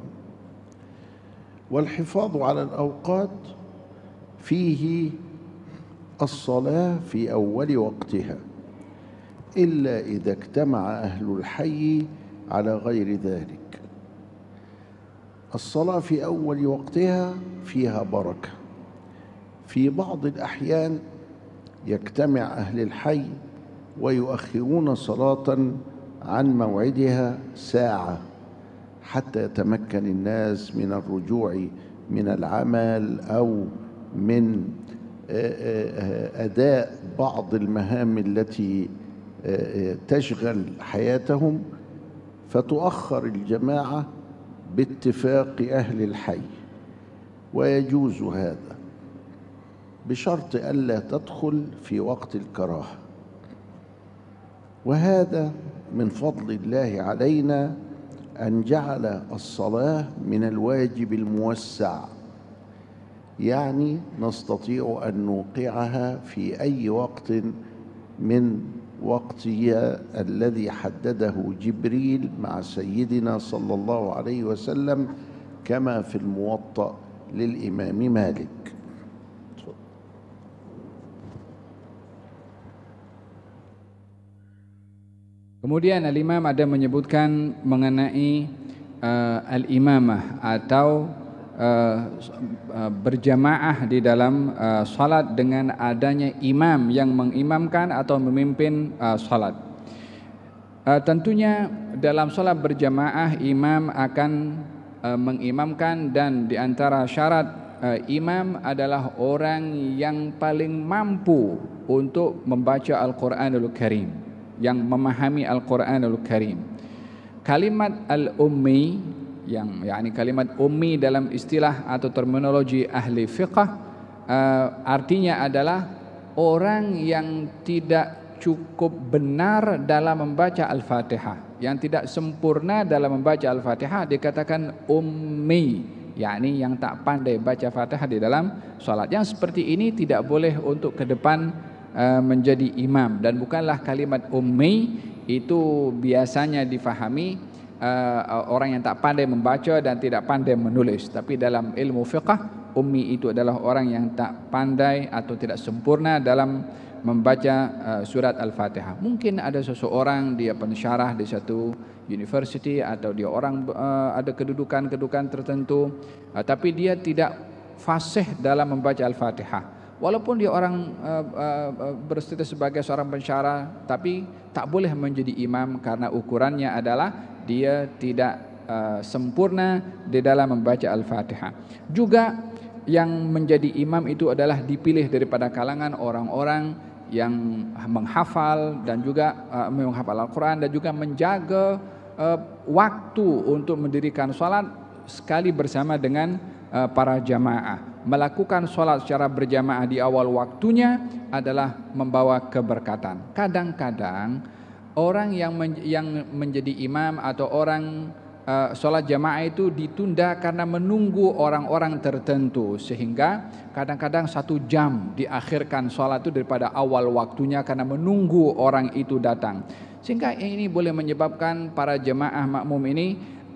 والحفاظ على الاوقات فيه الصلاه في اول وقتها الا اذا اجتمع اهل الحي على غير ذلك الصلاه في اول وقتها فيها بركه في بعض الأحيان يجتمع أهل الحي ويؤخرون صلاة عن موعدها ساعة حتى يتمكن الناس من الرجوع من العمل أو من آه، آه، أداء بعض المهام التي آه، تشغل حياتهم فتؤخر الجماعة باتفاق أهل الحي ويجوز هذا بشرط ألا تدخل في وقت الكراهة وهذا من فضل الله علينا أن جعل الصلاة من الواجب الموسع يعني نستطيع أن نوقعها في أي وقت من وقتها الذي حدده جبريل مع سيدنا صلى الله عليه وسلم كما في الموطأ للإمام مالك Kemudian al-Imam ada menyebutkan mengenai uh, al-imamah atau uh, uh, berjamaah di dalam uh, salat dengan adanya imam yang mengimamkan atau memimpin uh, salat. Uh, tentunya dalam salat berjamaah imam akan uh, mengimamkan dan di antara syarat uh, imam adalah orang yang paling mampu untuk membaca Al-Qur'anul Karim yang memahami al quran al Karim. Kalimat al-ummi yang yakni kalimat ummi dalam istilah atau terminologi ahli fiqh uh, artinya adalah orang yang tidak cukup benar dalam membaca Al-Fatihah, yang tidak sempurna dalam membaca Al-Fatihah dikatakan ummi, yakni yang tak pandai baca Fatihah di dalam salat. Yang seperti ini tidak boleh untuk ke depan Eh, menjadi imam dan bukanlah kalimat ummi itu biasanya difahami eh, orang yang tak pandai membaca dan tidak pandai menulis tapi dalam ilmu fiqh ummi itu adalah orang yang tak pandai atau tidak sempurna dalam membaca eh, surat al-fatihah mungkin ada seseorang dia pensyarah di satu university atau dia orang ada kedudukan-kedudukan tertentu tapi dia tidak fasih dalam membaca al-fatihah walaupun dia orang uh, uh, berstatus sebagai seorang pensyara tapi tak boleh menjadi imam karena ukurannya adalah dia tidak uh, sempurna di dalam membaca Al-Fatihah. Juga yang menjadi imam itu adalah dipilih daripada kalangan orang-orang yang menghafal dan juga uh, menghafal Al-Qur'an dan juga menjaga uh, waktu untuk mendirikan salat sekali bersama dengan uh, para jamaah melakukan sholat secara berjamaah di awal waktunya adalah membawa keberkatan. Kadang-kadang orang yang men yang menjadi imam atau orang uh, eh, sholat jamaah itu ditunda karena menunggu orang-orang tertentu sehingga kadang-kadang satu jam diakhirkan sholat itu daripada awal waktunya karena menunggu orang itu datang. Sehingga ini boleh menyebabkan para jemaah makmum ini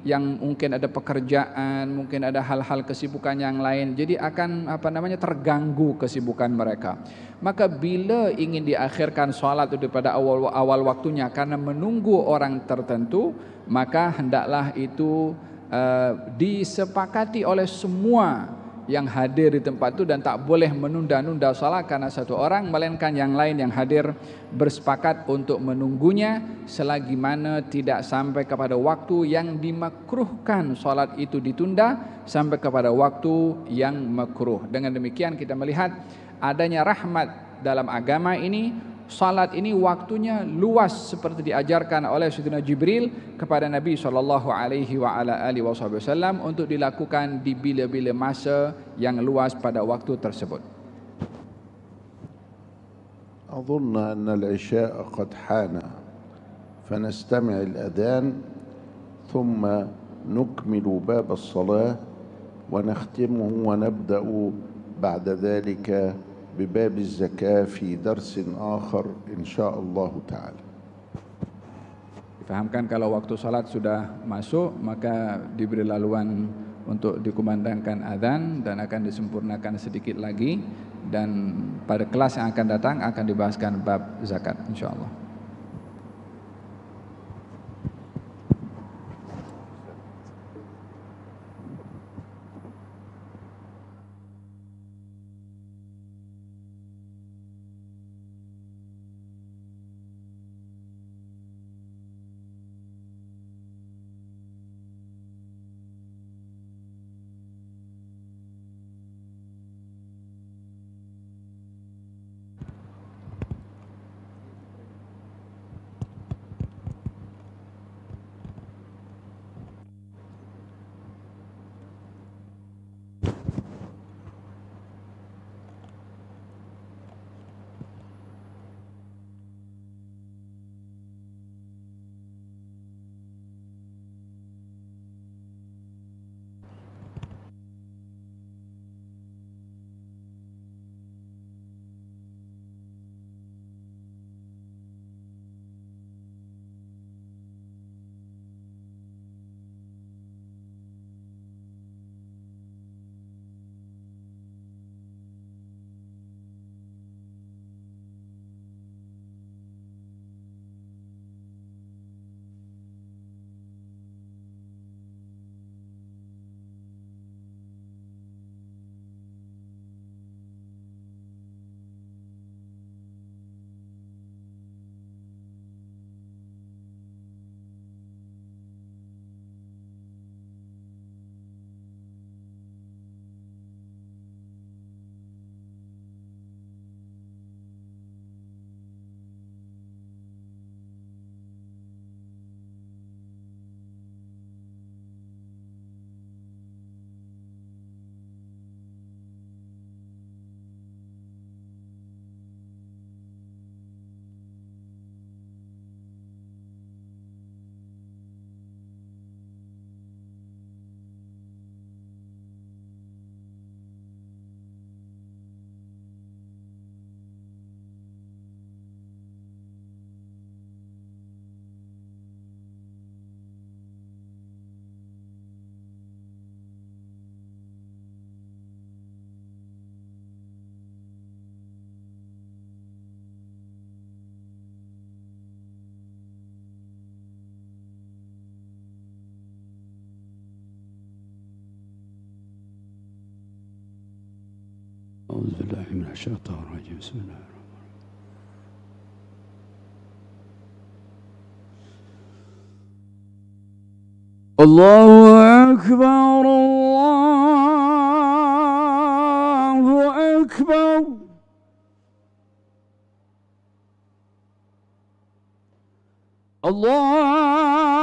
yang mungkin ada pekerjaan, mungkin ada hal-hal kesibukan yang lain. Jadi akan apa namanya terganggu kesibukan mereka. Maka bila ingin diakhirkan salat itu pada awal awal waktunya karena menunggu orang tertentu, maka hendaklah itu uh, disepakati oleh semua yang hadir di tempat itu dan tak boleh menunda-nunda salat karena satu orang melainkan yang lain yang hadir bersepakat untuk menunggunya selagi mana tidak sampai kepada waktu yang dimakruhkan salat itu ditunda sampai kepada waktu yang makruh dengan demikian kita melihat adanya rahmat dalam agama ini salat ini waktunya luas seperti diajarkan oleh Sayyidina Jibril kepada Nabi sallallahu alaihi wa ala alihi wasallam untuk dilakukan di bila-bila masa yang luas pada waktu tersebut. al أظن أن العشاء قد حان فنستمع الأذان ثم نكمل wa الصلاة wa nabdau بعد ذلك بباب الزكاة في درس آخر إن شاء الله تعالى. Fahamkan kalau waktu salat sudah masuk maka diberi laluan untuk dikumandangkan adzan dan akan disempurnakan sedikit lagi dan pada kelas yang akan datang akan dibahaskan bab zakat insyaallah. أعوذ بالله من الشيطان الرجيم بسم الله الرحمن الرحيم الله أكبر الله أكبر الله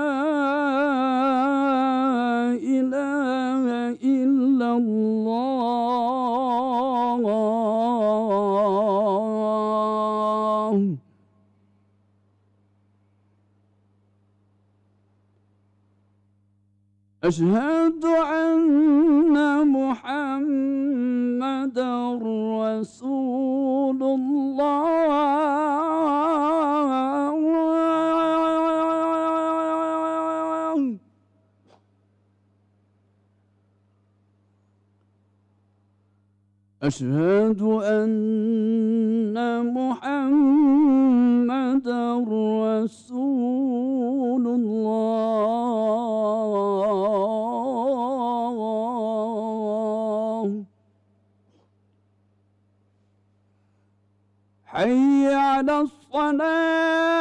أشهد ان محمدا رسول الله اشهد ان محمدا I don't want âme.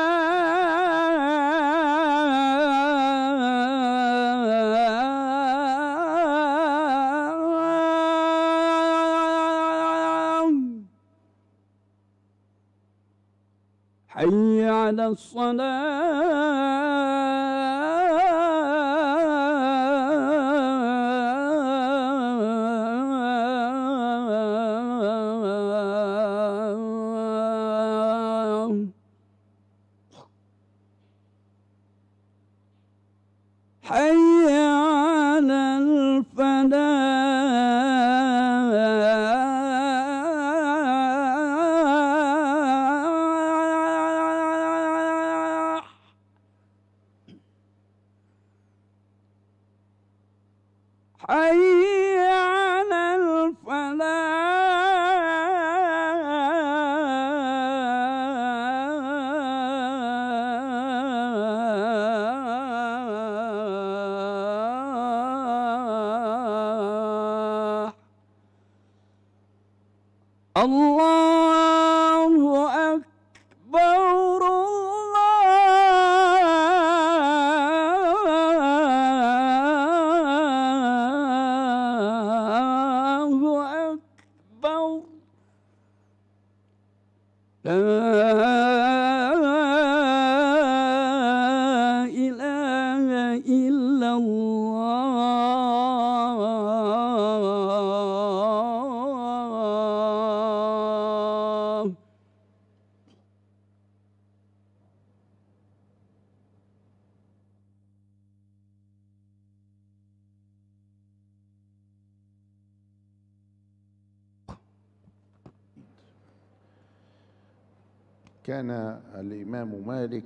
كان الإمام مالك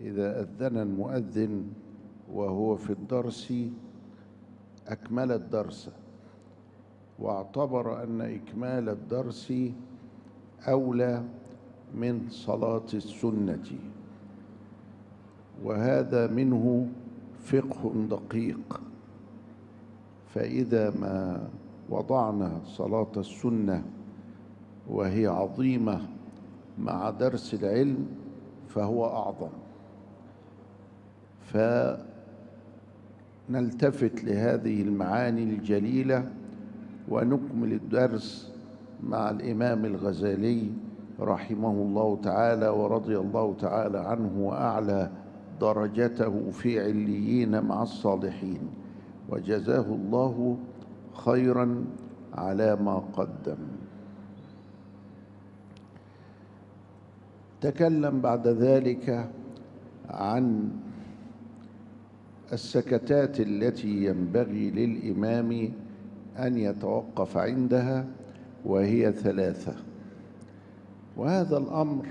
إذا أذن المؤذن وهو في الدرس أكمل الدرس واعتبر أن إكمال الدرس أولى من صلاة السنة وهذا منه فقه دقيق فإذا ما وضعنا صلاة السنة وهي عظيمة مع درس العلم فهو أعظم فنلتفت لهذه المعاني الجليلة ونكمل الدرس مع الإمام الغزالي رحمه الله تعالى ورضي الله تعالى عنه وأعلى درجته في عليين مع الصالحين وجزاه الله خيرا على ما قدم تكلم بعد ذلك عن السكتات التي ينبغي للإمام أن يتوقف عندها وهي ثلاثة وهذا الأمر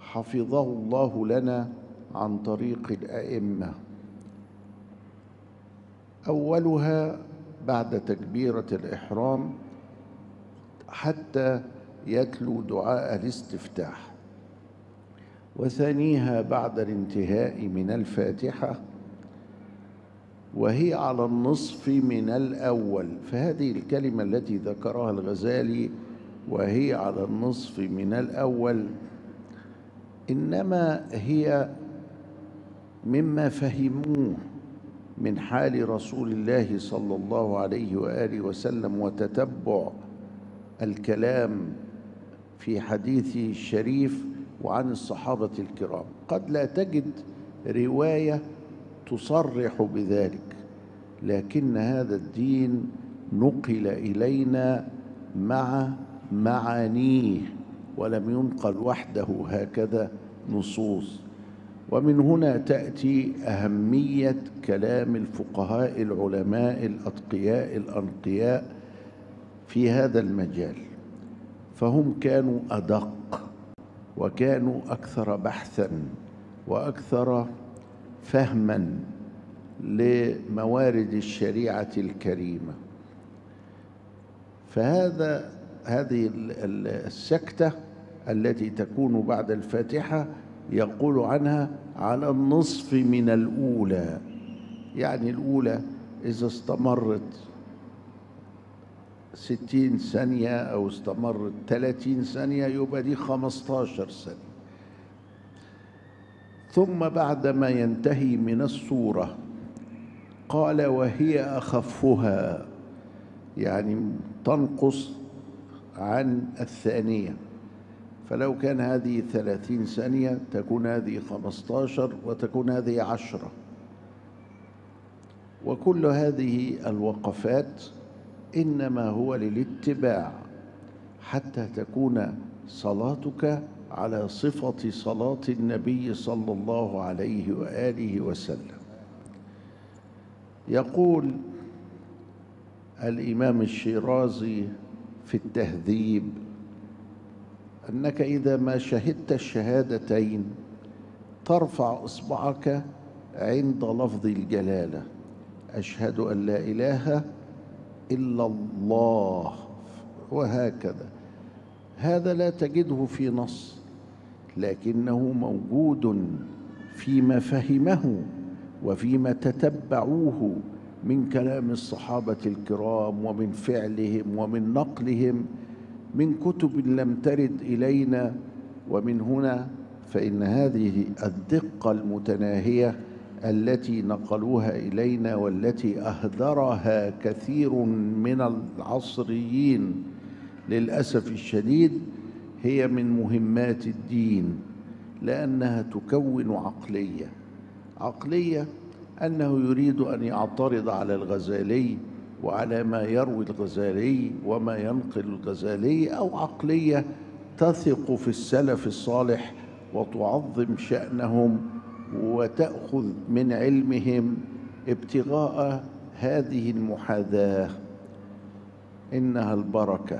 حفظه الله لنا عن طريق الأئمة أولها بعد تكبيرة الإحرام حتى يتلو دعاء الاستفتاح وثانيها بعد الانتهاء من الفاتحة وهي على النصف من الأول فهذه الكلمة التي ذكرها الغزالي وهي على النصف من الأول إنما هي مما فهموه من حال رسول الله صلى الله عليه وآله وسلم وتتبع الكلام في حديثه الشريف وعن الصحابة الكرام قد لا تجد رواية تصرح بذلك لكن هذا الدين نقل إلينا مع معانيه ولم ينقل وحده هكذا نصوص ومن هنا تأتي أهمية كلام الفقهاء العلماء الأتقياء الأنقياء في هذا المجال فهم كانوا أدق وكانوا أكثر بحثا وأكثر فهما لموارد الشريعة الكريمة فهذا هذه السكتة التي تكون بعد الفاتحة يقول عنها على النصف من الأولى يعني الأولى إذا استمرت 60 ثانية أو استمرت 30 ثانية يبقى دي 15 ثانية ثم بعد ما ينتهي من الصورة قال وهي أخفها يعني تنقص عن الثانية فلو كان هذه 30 ثانية تكون هذه 15 وتكون هذه 10 وكل هذه الوقفات إنما هو للاتباع حتى تكون صلاتك على صفة صلاة النبي صلى الله عليه وآله وسلم يقول الإمام الشيرازي في التهذيب أنك إذا ما شهدت الشهادتين ترفع إصبعك عند لفظ الجلالة أشهد أن لا إله الا إلا الله وهكذا هذا لا تجده في نص لكنه موجود فيما فهمه وفيما تتبعوه من كلام الصحابة الكرام ومن فعلهم ومن نقلهم من كتب لم ترد إلينا ومن هنا فإن هذه الدقة المتناهية التي نقلوها الينا والتي اهدرها كثير من العصريين للاسف الشديد هي من مهمات الدين لانها تكون عقليه عقليه انه يريد ان يعترض على الغزالي وعلى ما يروي الغزالي وما ينقل الغزالي او عقليه تثق في السلف الصالح وتعظم شانهم وتأخذ من علمهم ابتغاء هذه المحاذاة إنها البركة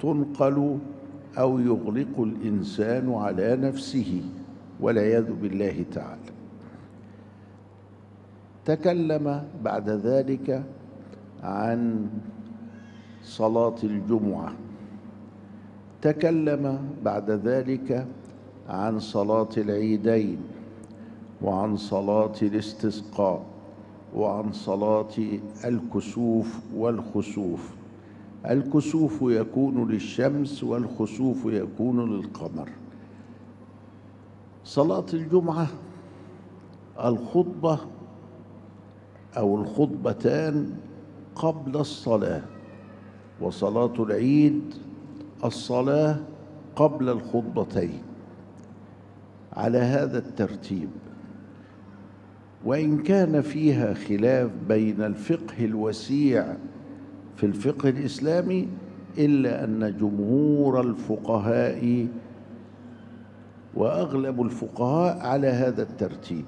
تنقل أو يغلق الإنسان على نفسه والعياذ بالله تعالى تكلم بعد ذلك عن صلاة الجمعة تكلم بعد ذلك عن صلاة العيدين وعن صلاة الاستسقاء وعن صلاة الكسوف والخسوف الكسوف يكون للشمس والخسوف يكون للقمر صلاة الجمعة الخطبة أو الخطبتان قبل الصلاة وصلاة العيد الصلاة قبل الخطبتين على هذا الترتيب وان كان فيها خلاف بين الفقه الوسيع في الفقه الاسلامي الا ان جمهور الفقهاء واغلب الفقهاء على هذا الترتيب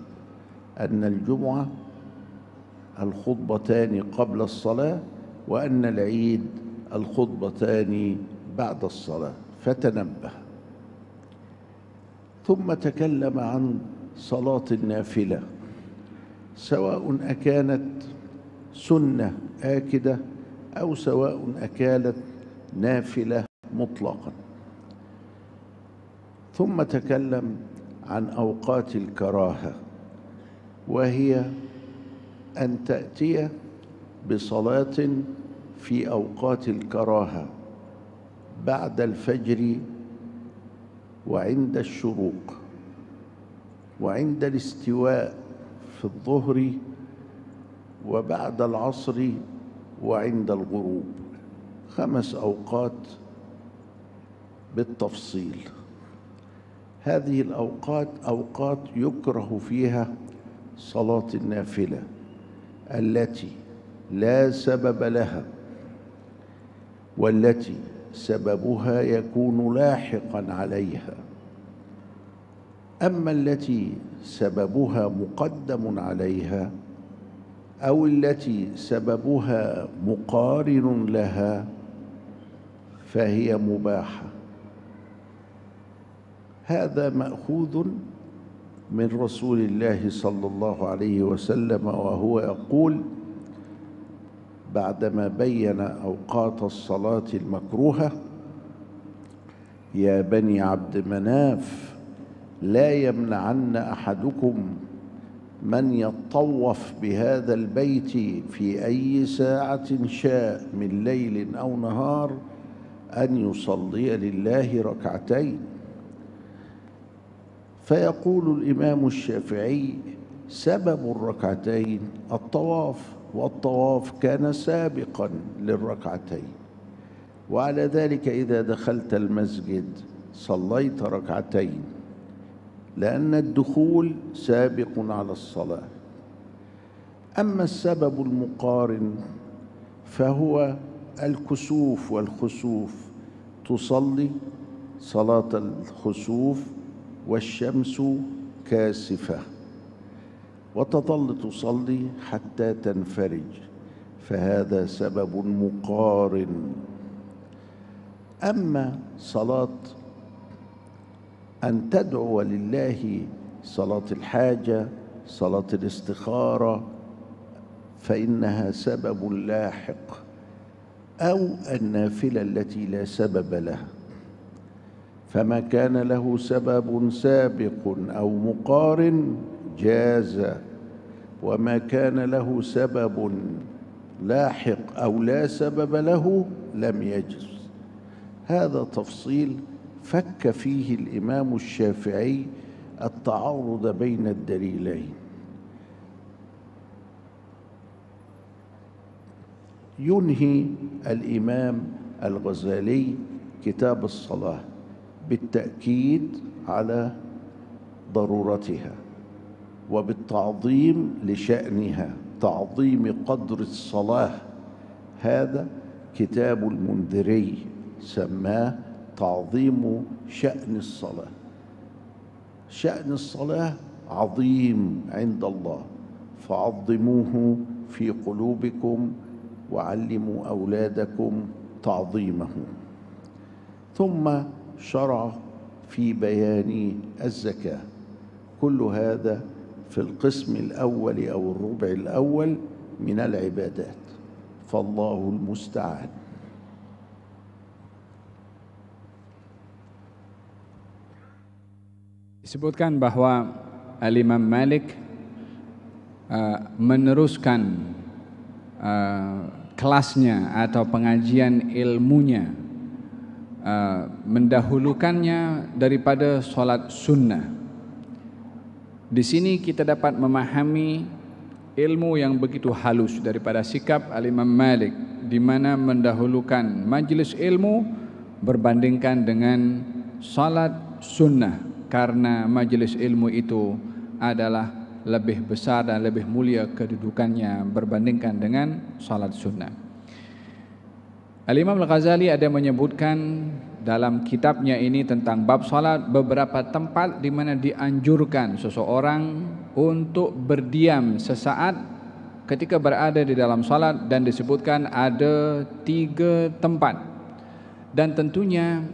ان الجمعه الخطبتان قبل الصلاه وان العيد الخطبتان بعد الصلاه فتنبه ثم تكلم عن صلاه النافله سواء أكانت سنة آكدة أو سواء أكانت نافلة مطلقا ثم تكلم عن أوقات الكراهة وهي أن تأتي بصلاة في أوقات الكراهة بعد الفجر وعند الشروق وعند الاستواء في الظهر وبعد العصر وعند الغروب خمس اوقات بالتفصيل هذه الاوقات اوقات يكره فيها صلاه النافله التي لا سبب لها والتي سببها يكون لاحقا عليها أما التي سببها مقدم عليها أو التي سببها مقارن لها فهي مباحة هذا مأخوذ من رسول الله صلى الله عليه وسلم وهو يقول بعدما بين أوقات الصلاة المكروهة يا بني عبد مناف لا يمنعن احدكم من يطوف بهذا البيت في اي ساعه شاء من ليل او نهار ان يصلي لله ركعتين فيقول الامام الشافعي سبب الركعتين الطواف والطواف كان سابقا للركعتين وعلى ذلك اذا دخلت المسجد صليت ركعتين لأن الدخول سابق على الصلاة أما السبب المقارن فهو الكسوف والخسوف تصلي صلاة الخسوف والشمس كاسفة وتظل تصلي حتى تنفرج فهذا سبب مقارن أما صلاة أن تدعو لله صلاة الحاجة صلاة الاستخارة فإنها سبب لاحق أو النافلة التي لا سبب لها فما كان له سبب سابق أو مقارن جاز وما كان له سبب لاحق أو لا سبب له لم يجز هذا تفصيل فك فيه الامام الشافعي التعارض بين الدليلين ينهي الامام الغزالي كتاب الصلاه بالتاكيد على ضرورتها وبالتعظيم لشانها تعظيم قدر الصلاه هذا كتاب المنذري سماه تعظيم شأن الصلاة شأن الصلاة عظيم عند الله فعظموه في قلوبكم وعلموا أولادكم تعظيمه ثم شرع في بيان الزكاة كل هذا في القسم الأول أو الربع الأول من العبادات فالله المستعان disebutkan bahawa Al-Imam Malik uh, meneruskan uh, kelasnya atau pengajian ilmunya uh, mendahulukannya daripada solat sunnah di sini kita dapat memahami ilmu yang begitu halus daripada sikap Al-Imam Malik di mana mendahulukan majlis ilmu berbandingkan dengan salat sunnah karena majelis ilmu itu adalah lebih besar dan lebih mulia kedudukannya berbandingkan dengan salat sunnah. Al-Imam Al-Ghazali ada menyebutkan dalam kitabnya ini tentang bab salat beberapa tempat di mana dianjurkan seseorang untuk berdiam sesaat ketika berada di dalam salat dan disebutkan ada tiga tempat. Dan tentunya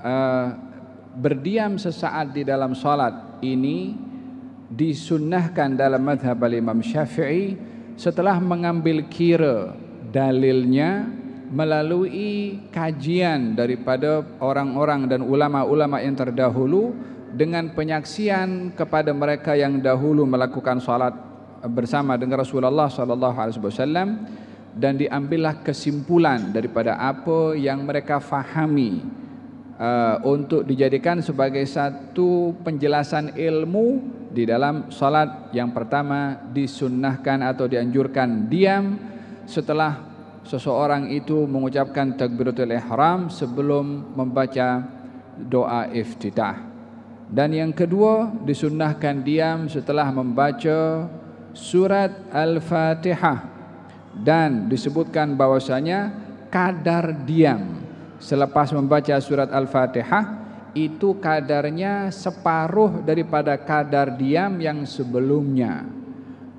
eh, berdiam sesaat di dalam salat ini disunnahkan dalam madhab al-imam syafi'i setelah mengambil kira dalilnya melalui kajian daripada orang-orang dan ulama-ulama yang terdahulu dengan penyaksian kepada mereka yang dahulu melakukan salat bersama dengan Rasulullah sallallahu alaihi wasallam dan diambillah kesimpulan daripada apa yang mereka fahami Uh, untuk dijadikan sebagai satu penjelasan ilmu di dalam salat yang pertama disunnahkan atau dianjurkan diam setelah seseorang itu mengucapkan takbiratul ihram sebelum membaca doa iftitah dan yang kedua disunnahkan diam setelah membaca surat al-fatihah dan disebutkan bahwasanya kadar diam selepas membaca surat Al-Fatihah itu kadarnya separuh daripada kadar diam yang sebelumnya.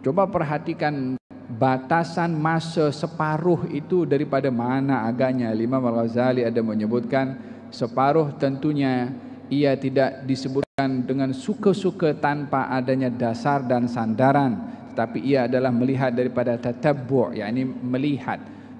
Coba perhatikan batasan masa separuh itu daripada mana agaknya. Imam Al-Ghazali ada menyebutkan separuh tentunya ia tidak disebutkan dengan suka-suka tanpa adanya dasar dan sandaran. Tetapi ia adalah melihat daripada tatabu' yakni melihat. Melihat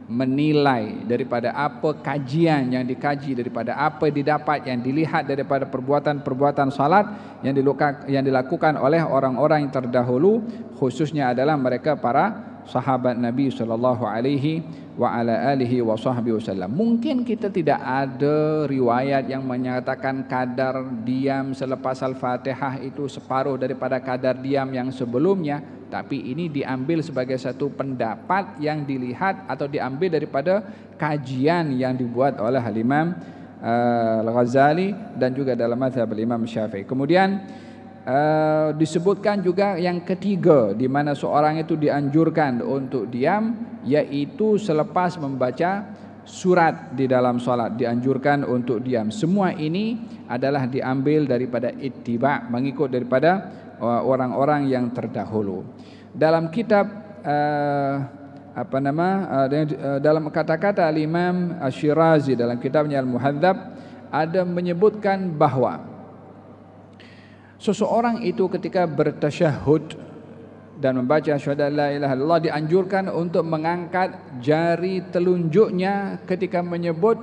menilai daripada apa kajian yang dikaji daripada apa didapat yang dilihat daripada perbuatan-perbuatan salat yang dilakukan yang dilakukan oleh orang-orang yang terdahulu khususnya adalah mereka para sahabat Nabi sallallahu alaihi wa ala alihi wa sahbihi wasallam. Mungkin kita tidak ada riwayat yang menyatakan kadar diam selepas Al-Fatihah itu separuh daripada kadar diam yang sebelumnya, tapi ini diambil sebagai satu pendapat yang dilihat atau diambil daripada kajian yang dibuat oleh Al-Imam eh, Al-Ghazali dan juga dalam mazhab Imam Syafi'i. Kemudian Eh, disebutkan juga yang ketiga di mana seorang itu dianjurkan untuk diam yaitu selepas membaca surat di dalam solat dianjurkan untuk diam semua ini adalah diambil daripada ittiba mengikut daripada eh, orang-orang yang terdahulu dalam kitab eh, apa nama dalam kata-kata Imam Asy-Syirazi dalam kitabnya Al-Muhadzab ada menyebutkan bahawa Seseorang itu ketika bertasyahud dan membaca syahadat la ilaha illallah dianjurkan untuk mengangkat jari telunjuknya ketika menyebut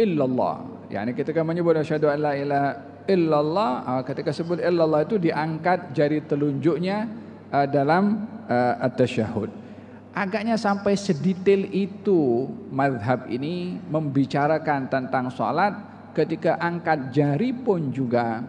illallah. Ya, yani ketika menyebut asyhadu an la ilaha illallah, ah, ketika sebut illallah itu diangkat jari telunjuknya ah, dalam ah, at-tasyahud. Agaknya sampai sedetail itu madhab ini membicarakan tentang salat ketika angkat jari pun juga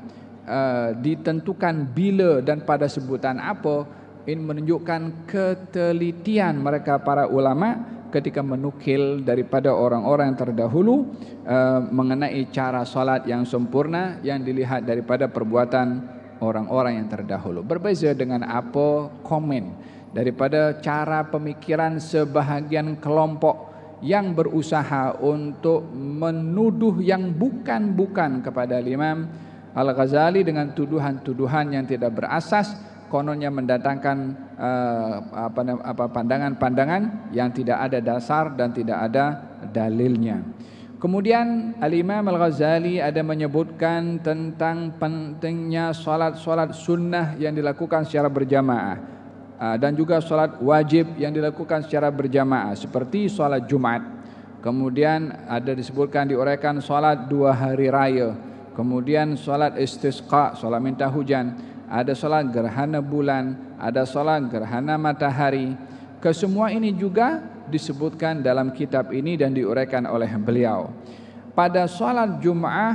uh, ditentukan bila dan pada sebutan apa ini menunjukkan ketelitian mereka para ulama ketika menukil daripada orang-orang terdahulu uh, mengenai cara solat yang sempurna yang dilihat daripada perbuatan orang-orang yang terdahulu berbeza dengan apa komen daripada cara pemikiran sebahagian kelompok yang berusaha untuk menuduh yang bukan-bukan kepada imam Al-Ghazali dengan tuduhan-tuduhan yang tidak berasas kononnya mendatangkan eh, apa pandangan-pandangan yang tidak ada dasar dan tidak ada dalilnya. Kemudian Al-Imam Al-Ghazali ada menyebutkan tentang pentingnya salat-salat sunnah yang dilakukan secara berjamaah eh, dan juga salat wajib yang dilakukan secara berjamaah seperti salat Jumat. Kemudian ada disebutkan diuraikan salat dua hari raya kemudian solat istisqa, solat minta hujan, ada solat gerhana bulan, ada solat gerhana matahari. Kesemua ini juga disebutkan dalam kitab ini dan diuraikan oleh beliau. Pada solat Jum'ah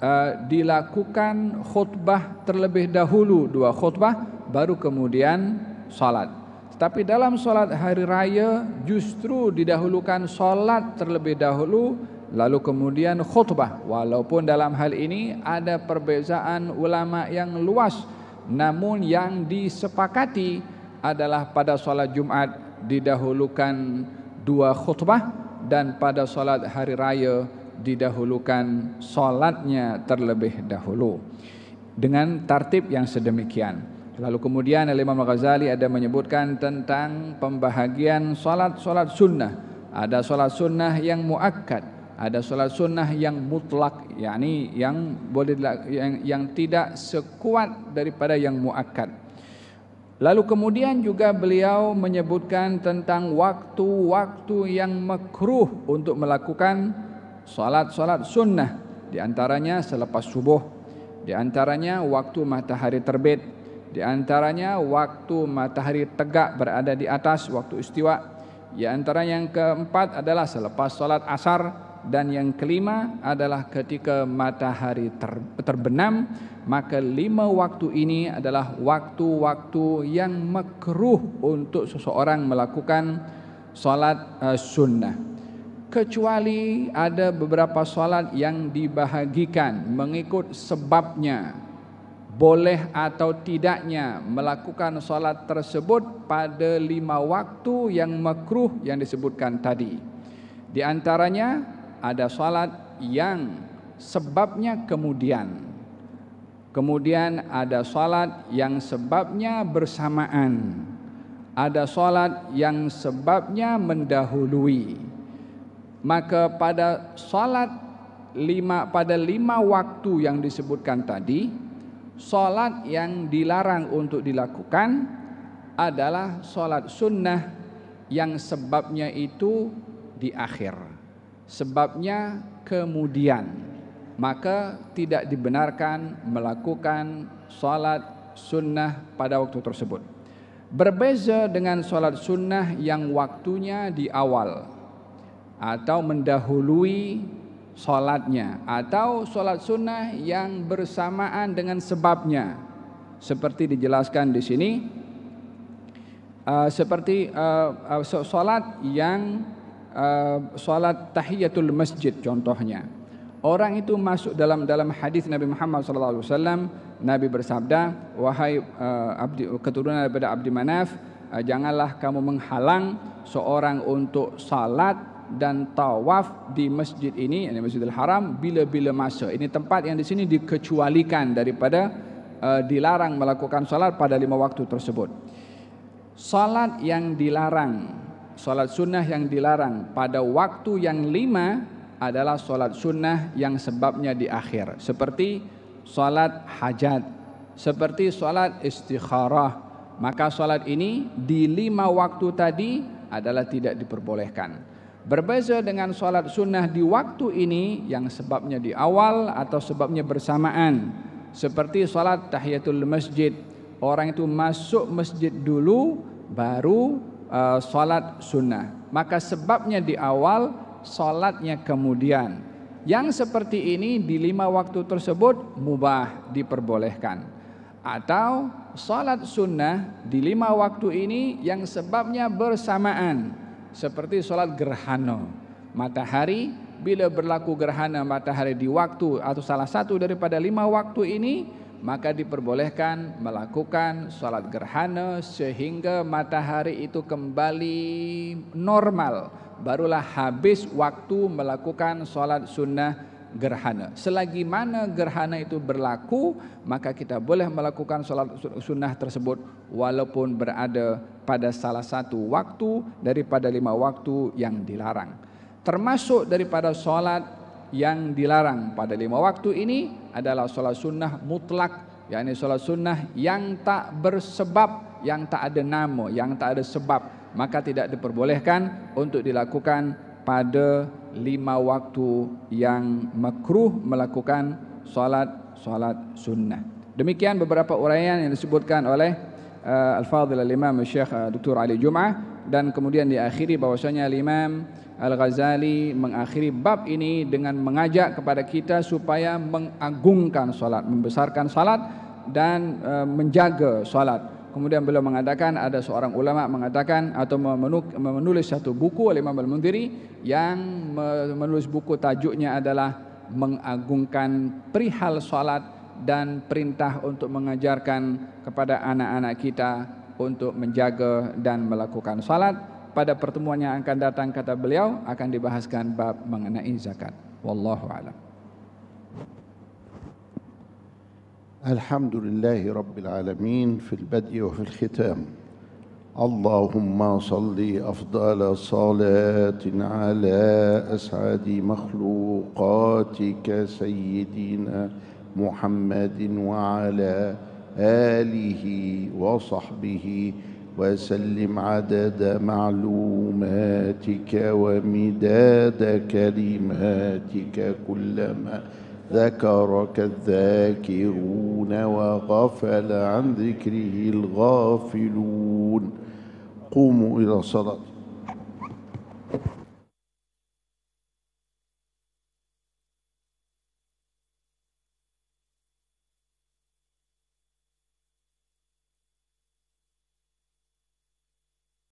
uh, dilakukan khutbah terlebih dahulu dua khutbah baru kemudian salat. Tapi dalam solat hari raya justru didahulukan salat terlebih dahulu Lalu kemudian khutbah Walaupun dalam hal ini ada perbezaan ulama yang luas Namun yang disepakati adalah pada solat Jumat didahulukan dua khutbah Dan pada solat hari raya didahulukan solatnya terlebih dahulu Dengan tartib yang sedemikian Lalu kemudian Al Imam Ghazali ada menyebutkan tentang pembahagian solat-solat sunnah Ada solat sunnah yang muakkad ada solat sunnah yang mutlak yakni yang boleh yang, yang tidak sekuat daripada yang muakkad lalu kemudian juga beliau menyebutkan tentang waktu-waktu yang makruh untuk melakukan solat-solat sunnah di antaranya selepas subuh di antaranya waktu matahari terbit di antaranya waktu matahari tegak berada di atas waktu istiwa di antara yang keempat adalah selepas solat asar dan yang kelima adalah ketika matahari ter, terbenam maka lima waktu ini adalah waktu-waktu yang makruh untuk seseorang melakukan solat uh, sunnah kecuali ada beberapa solat yang dibahagikan mengikut sebabnya boleh atau tidaknya melakukan solat tersebut pada lima waktu yang makruh yang disebutkan tadi di antaranya ada salat yang sebabnya kemudian kemudian ada salat yang sebabnya bersamaan ada salat yang sebabnya mendahului maka pada salat lima pada lima waktu yang disebutkan tadi salat yang dilarang untuk dilakukan adalah salat sunnah yang sebabnya itu di akhir. Sebabnya kemudian maka tidak dibenarkan melakukan sholat sunnah pada waktu tersebut. Berbeza dengan sholat sunnah yang waktunya di awal atau mendahului sholatnya atau sholat sunnah yang bersamaan dengan sebabnya seperti dijelaskan di sini uh, seperti uh, uh, yang Ehm, salat tahiyatul masjid contohnya. Orang itu masuk dalam dalam hadis Nabi Muhammad sallallahu alaihi wasallam, Nabi bersabda, "Wahai uh, abdi, keturunan daripada Abdi Manaf, uh, janganlah kamu menghalang seorang untuk salat dan tawaf di masjid ini, ini Masjidil Haram bila-bila masa. Ini tempat yang di sini dikecualikan daripada uh, dilarang melakukan salat pada lima waktu tersebut. Salat yang dilarang solat sunnah yang dilarang pada waktu yang lima adalah solat sunnah yang sebabnya di akhir. Seperti solat hajat, seperti solat istikharah. Maka solat ini di lima waktu tadi adalah tidak diperbolehkan. Berbeza dengan solat sunnah di waktu ini yang sebabnya di awal atau sebabnya bersamaan. Seperti solat tahiyatul masjid. Orang itu masuk masjid dulu baru uh, eh, sholat sunnah. Maka sebabnya di awal, sholatnya kemudian. Yang seperti ini di lima waktu tersebut mubah diperbolehkan. Atau sholat sunnah di lima waktu ini yang sebabnya bersamaan. Seperti sholat gerhana. Matahari bila berlaku gerhana matahari di waktu atau salah satu daripada lima waktu ini maka diperbolehkan melakukan sholat gerhana sehingga matahari itu kembali normal. Barulah habis waktu melakukan sholat sunnah gerhana. Selagi mana gerhana itu berlaku, maka kita boleh melakukan sholat sunnah tersebut walaupun berada pada salah satu waktu daripada lima waktu yang dilarang. Termasuk daripada sholat yang dilarang pada lima waktu ini adalah solat sunnah mutlak, yakni solat sunnah yang tak bersebab, yang tak ada nama, yang tak ada sebab, maka tidak diperbolehkan untuk dilakukan pada lima waktu yang makruh melakukan solat-solat sunnah. Demikian beberapa uraian yang disebutkan oleh uh, Al-Fadhil Al-Imam Syekh uh, Dr. Ali Jum'ah dan kemudian diakhiri bahwasanya Al-Imam Al-Ghazali mengakhiri bab ini dengan mengajak kepada kita supaya mengagungkan salat, membesarkan salat dan eh, menjaga salat. Kemudian beliau mengatakan ada seorang ulama mengatakan atau menulis satu buku oleh Imam Al-Mundhiri yang menulis buku tajuknya adalah mengagungkan perihal salat dan perintah untuk mengajarkan kepada anak-anak kita untuk menjaga dan melakukan salat pada pertemuan yang akan datang kata beliau akan dibahaskan bab mengenai zakat wallahu alam Alhamdulillahirobbilalamin. alamin fil badi wa fil khitam اللهم صل افضل صلاه على اسعد مخلوقاتك سيدنا محمد وعلى اله وصحبه وسلم عدد معلوماتك ومداد كلماتك كلما ذكرك الذاكرون وغفل عن ذكره الغافلون قوموا الى صلاتكم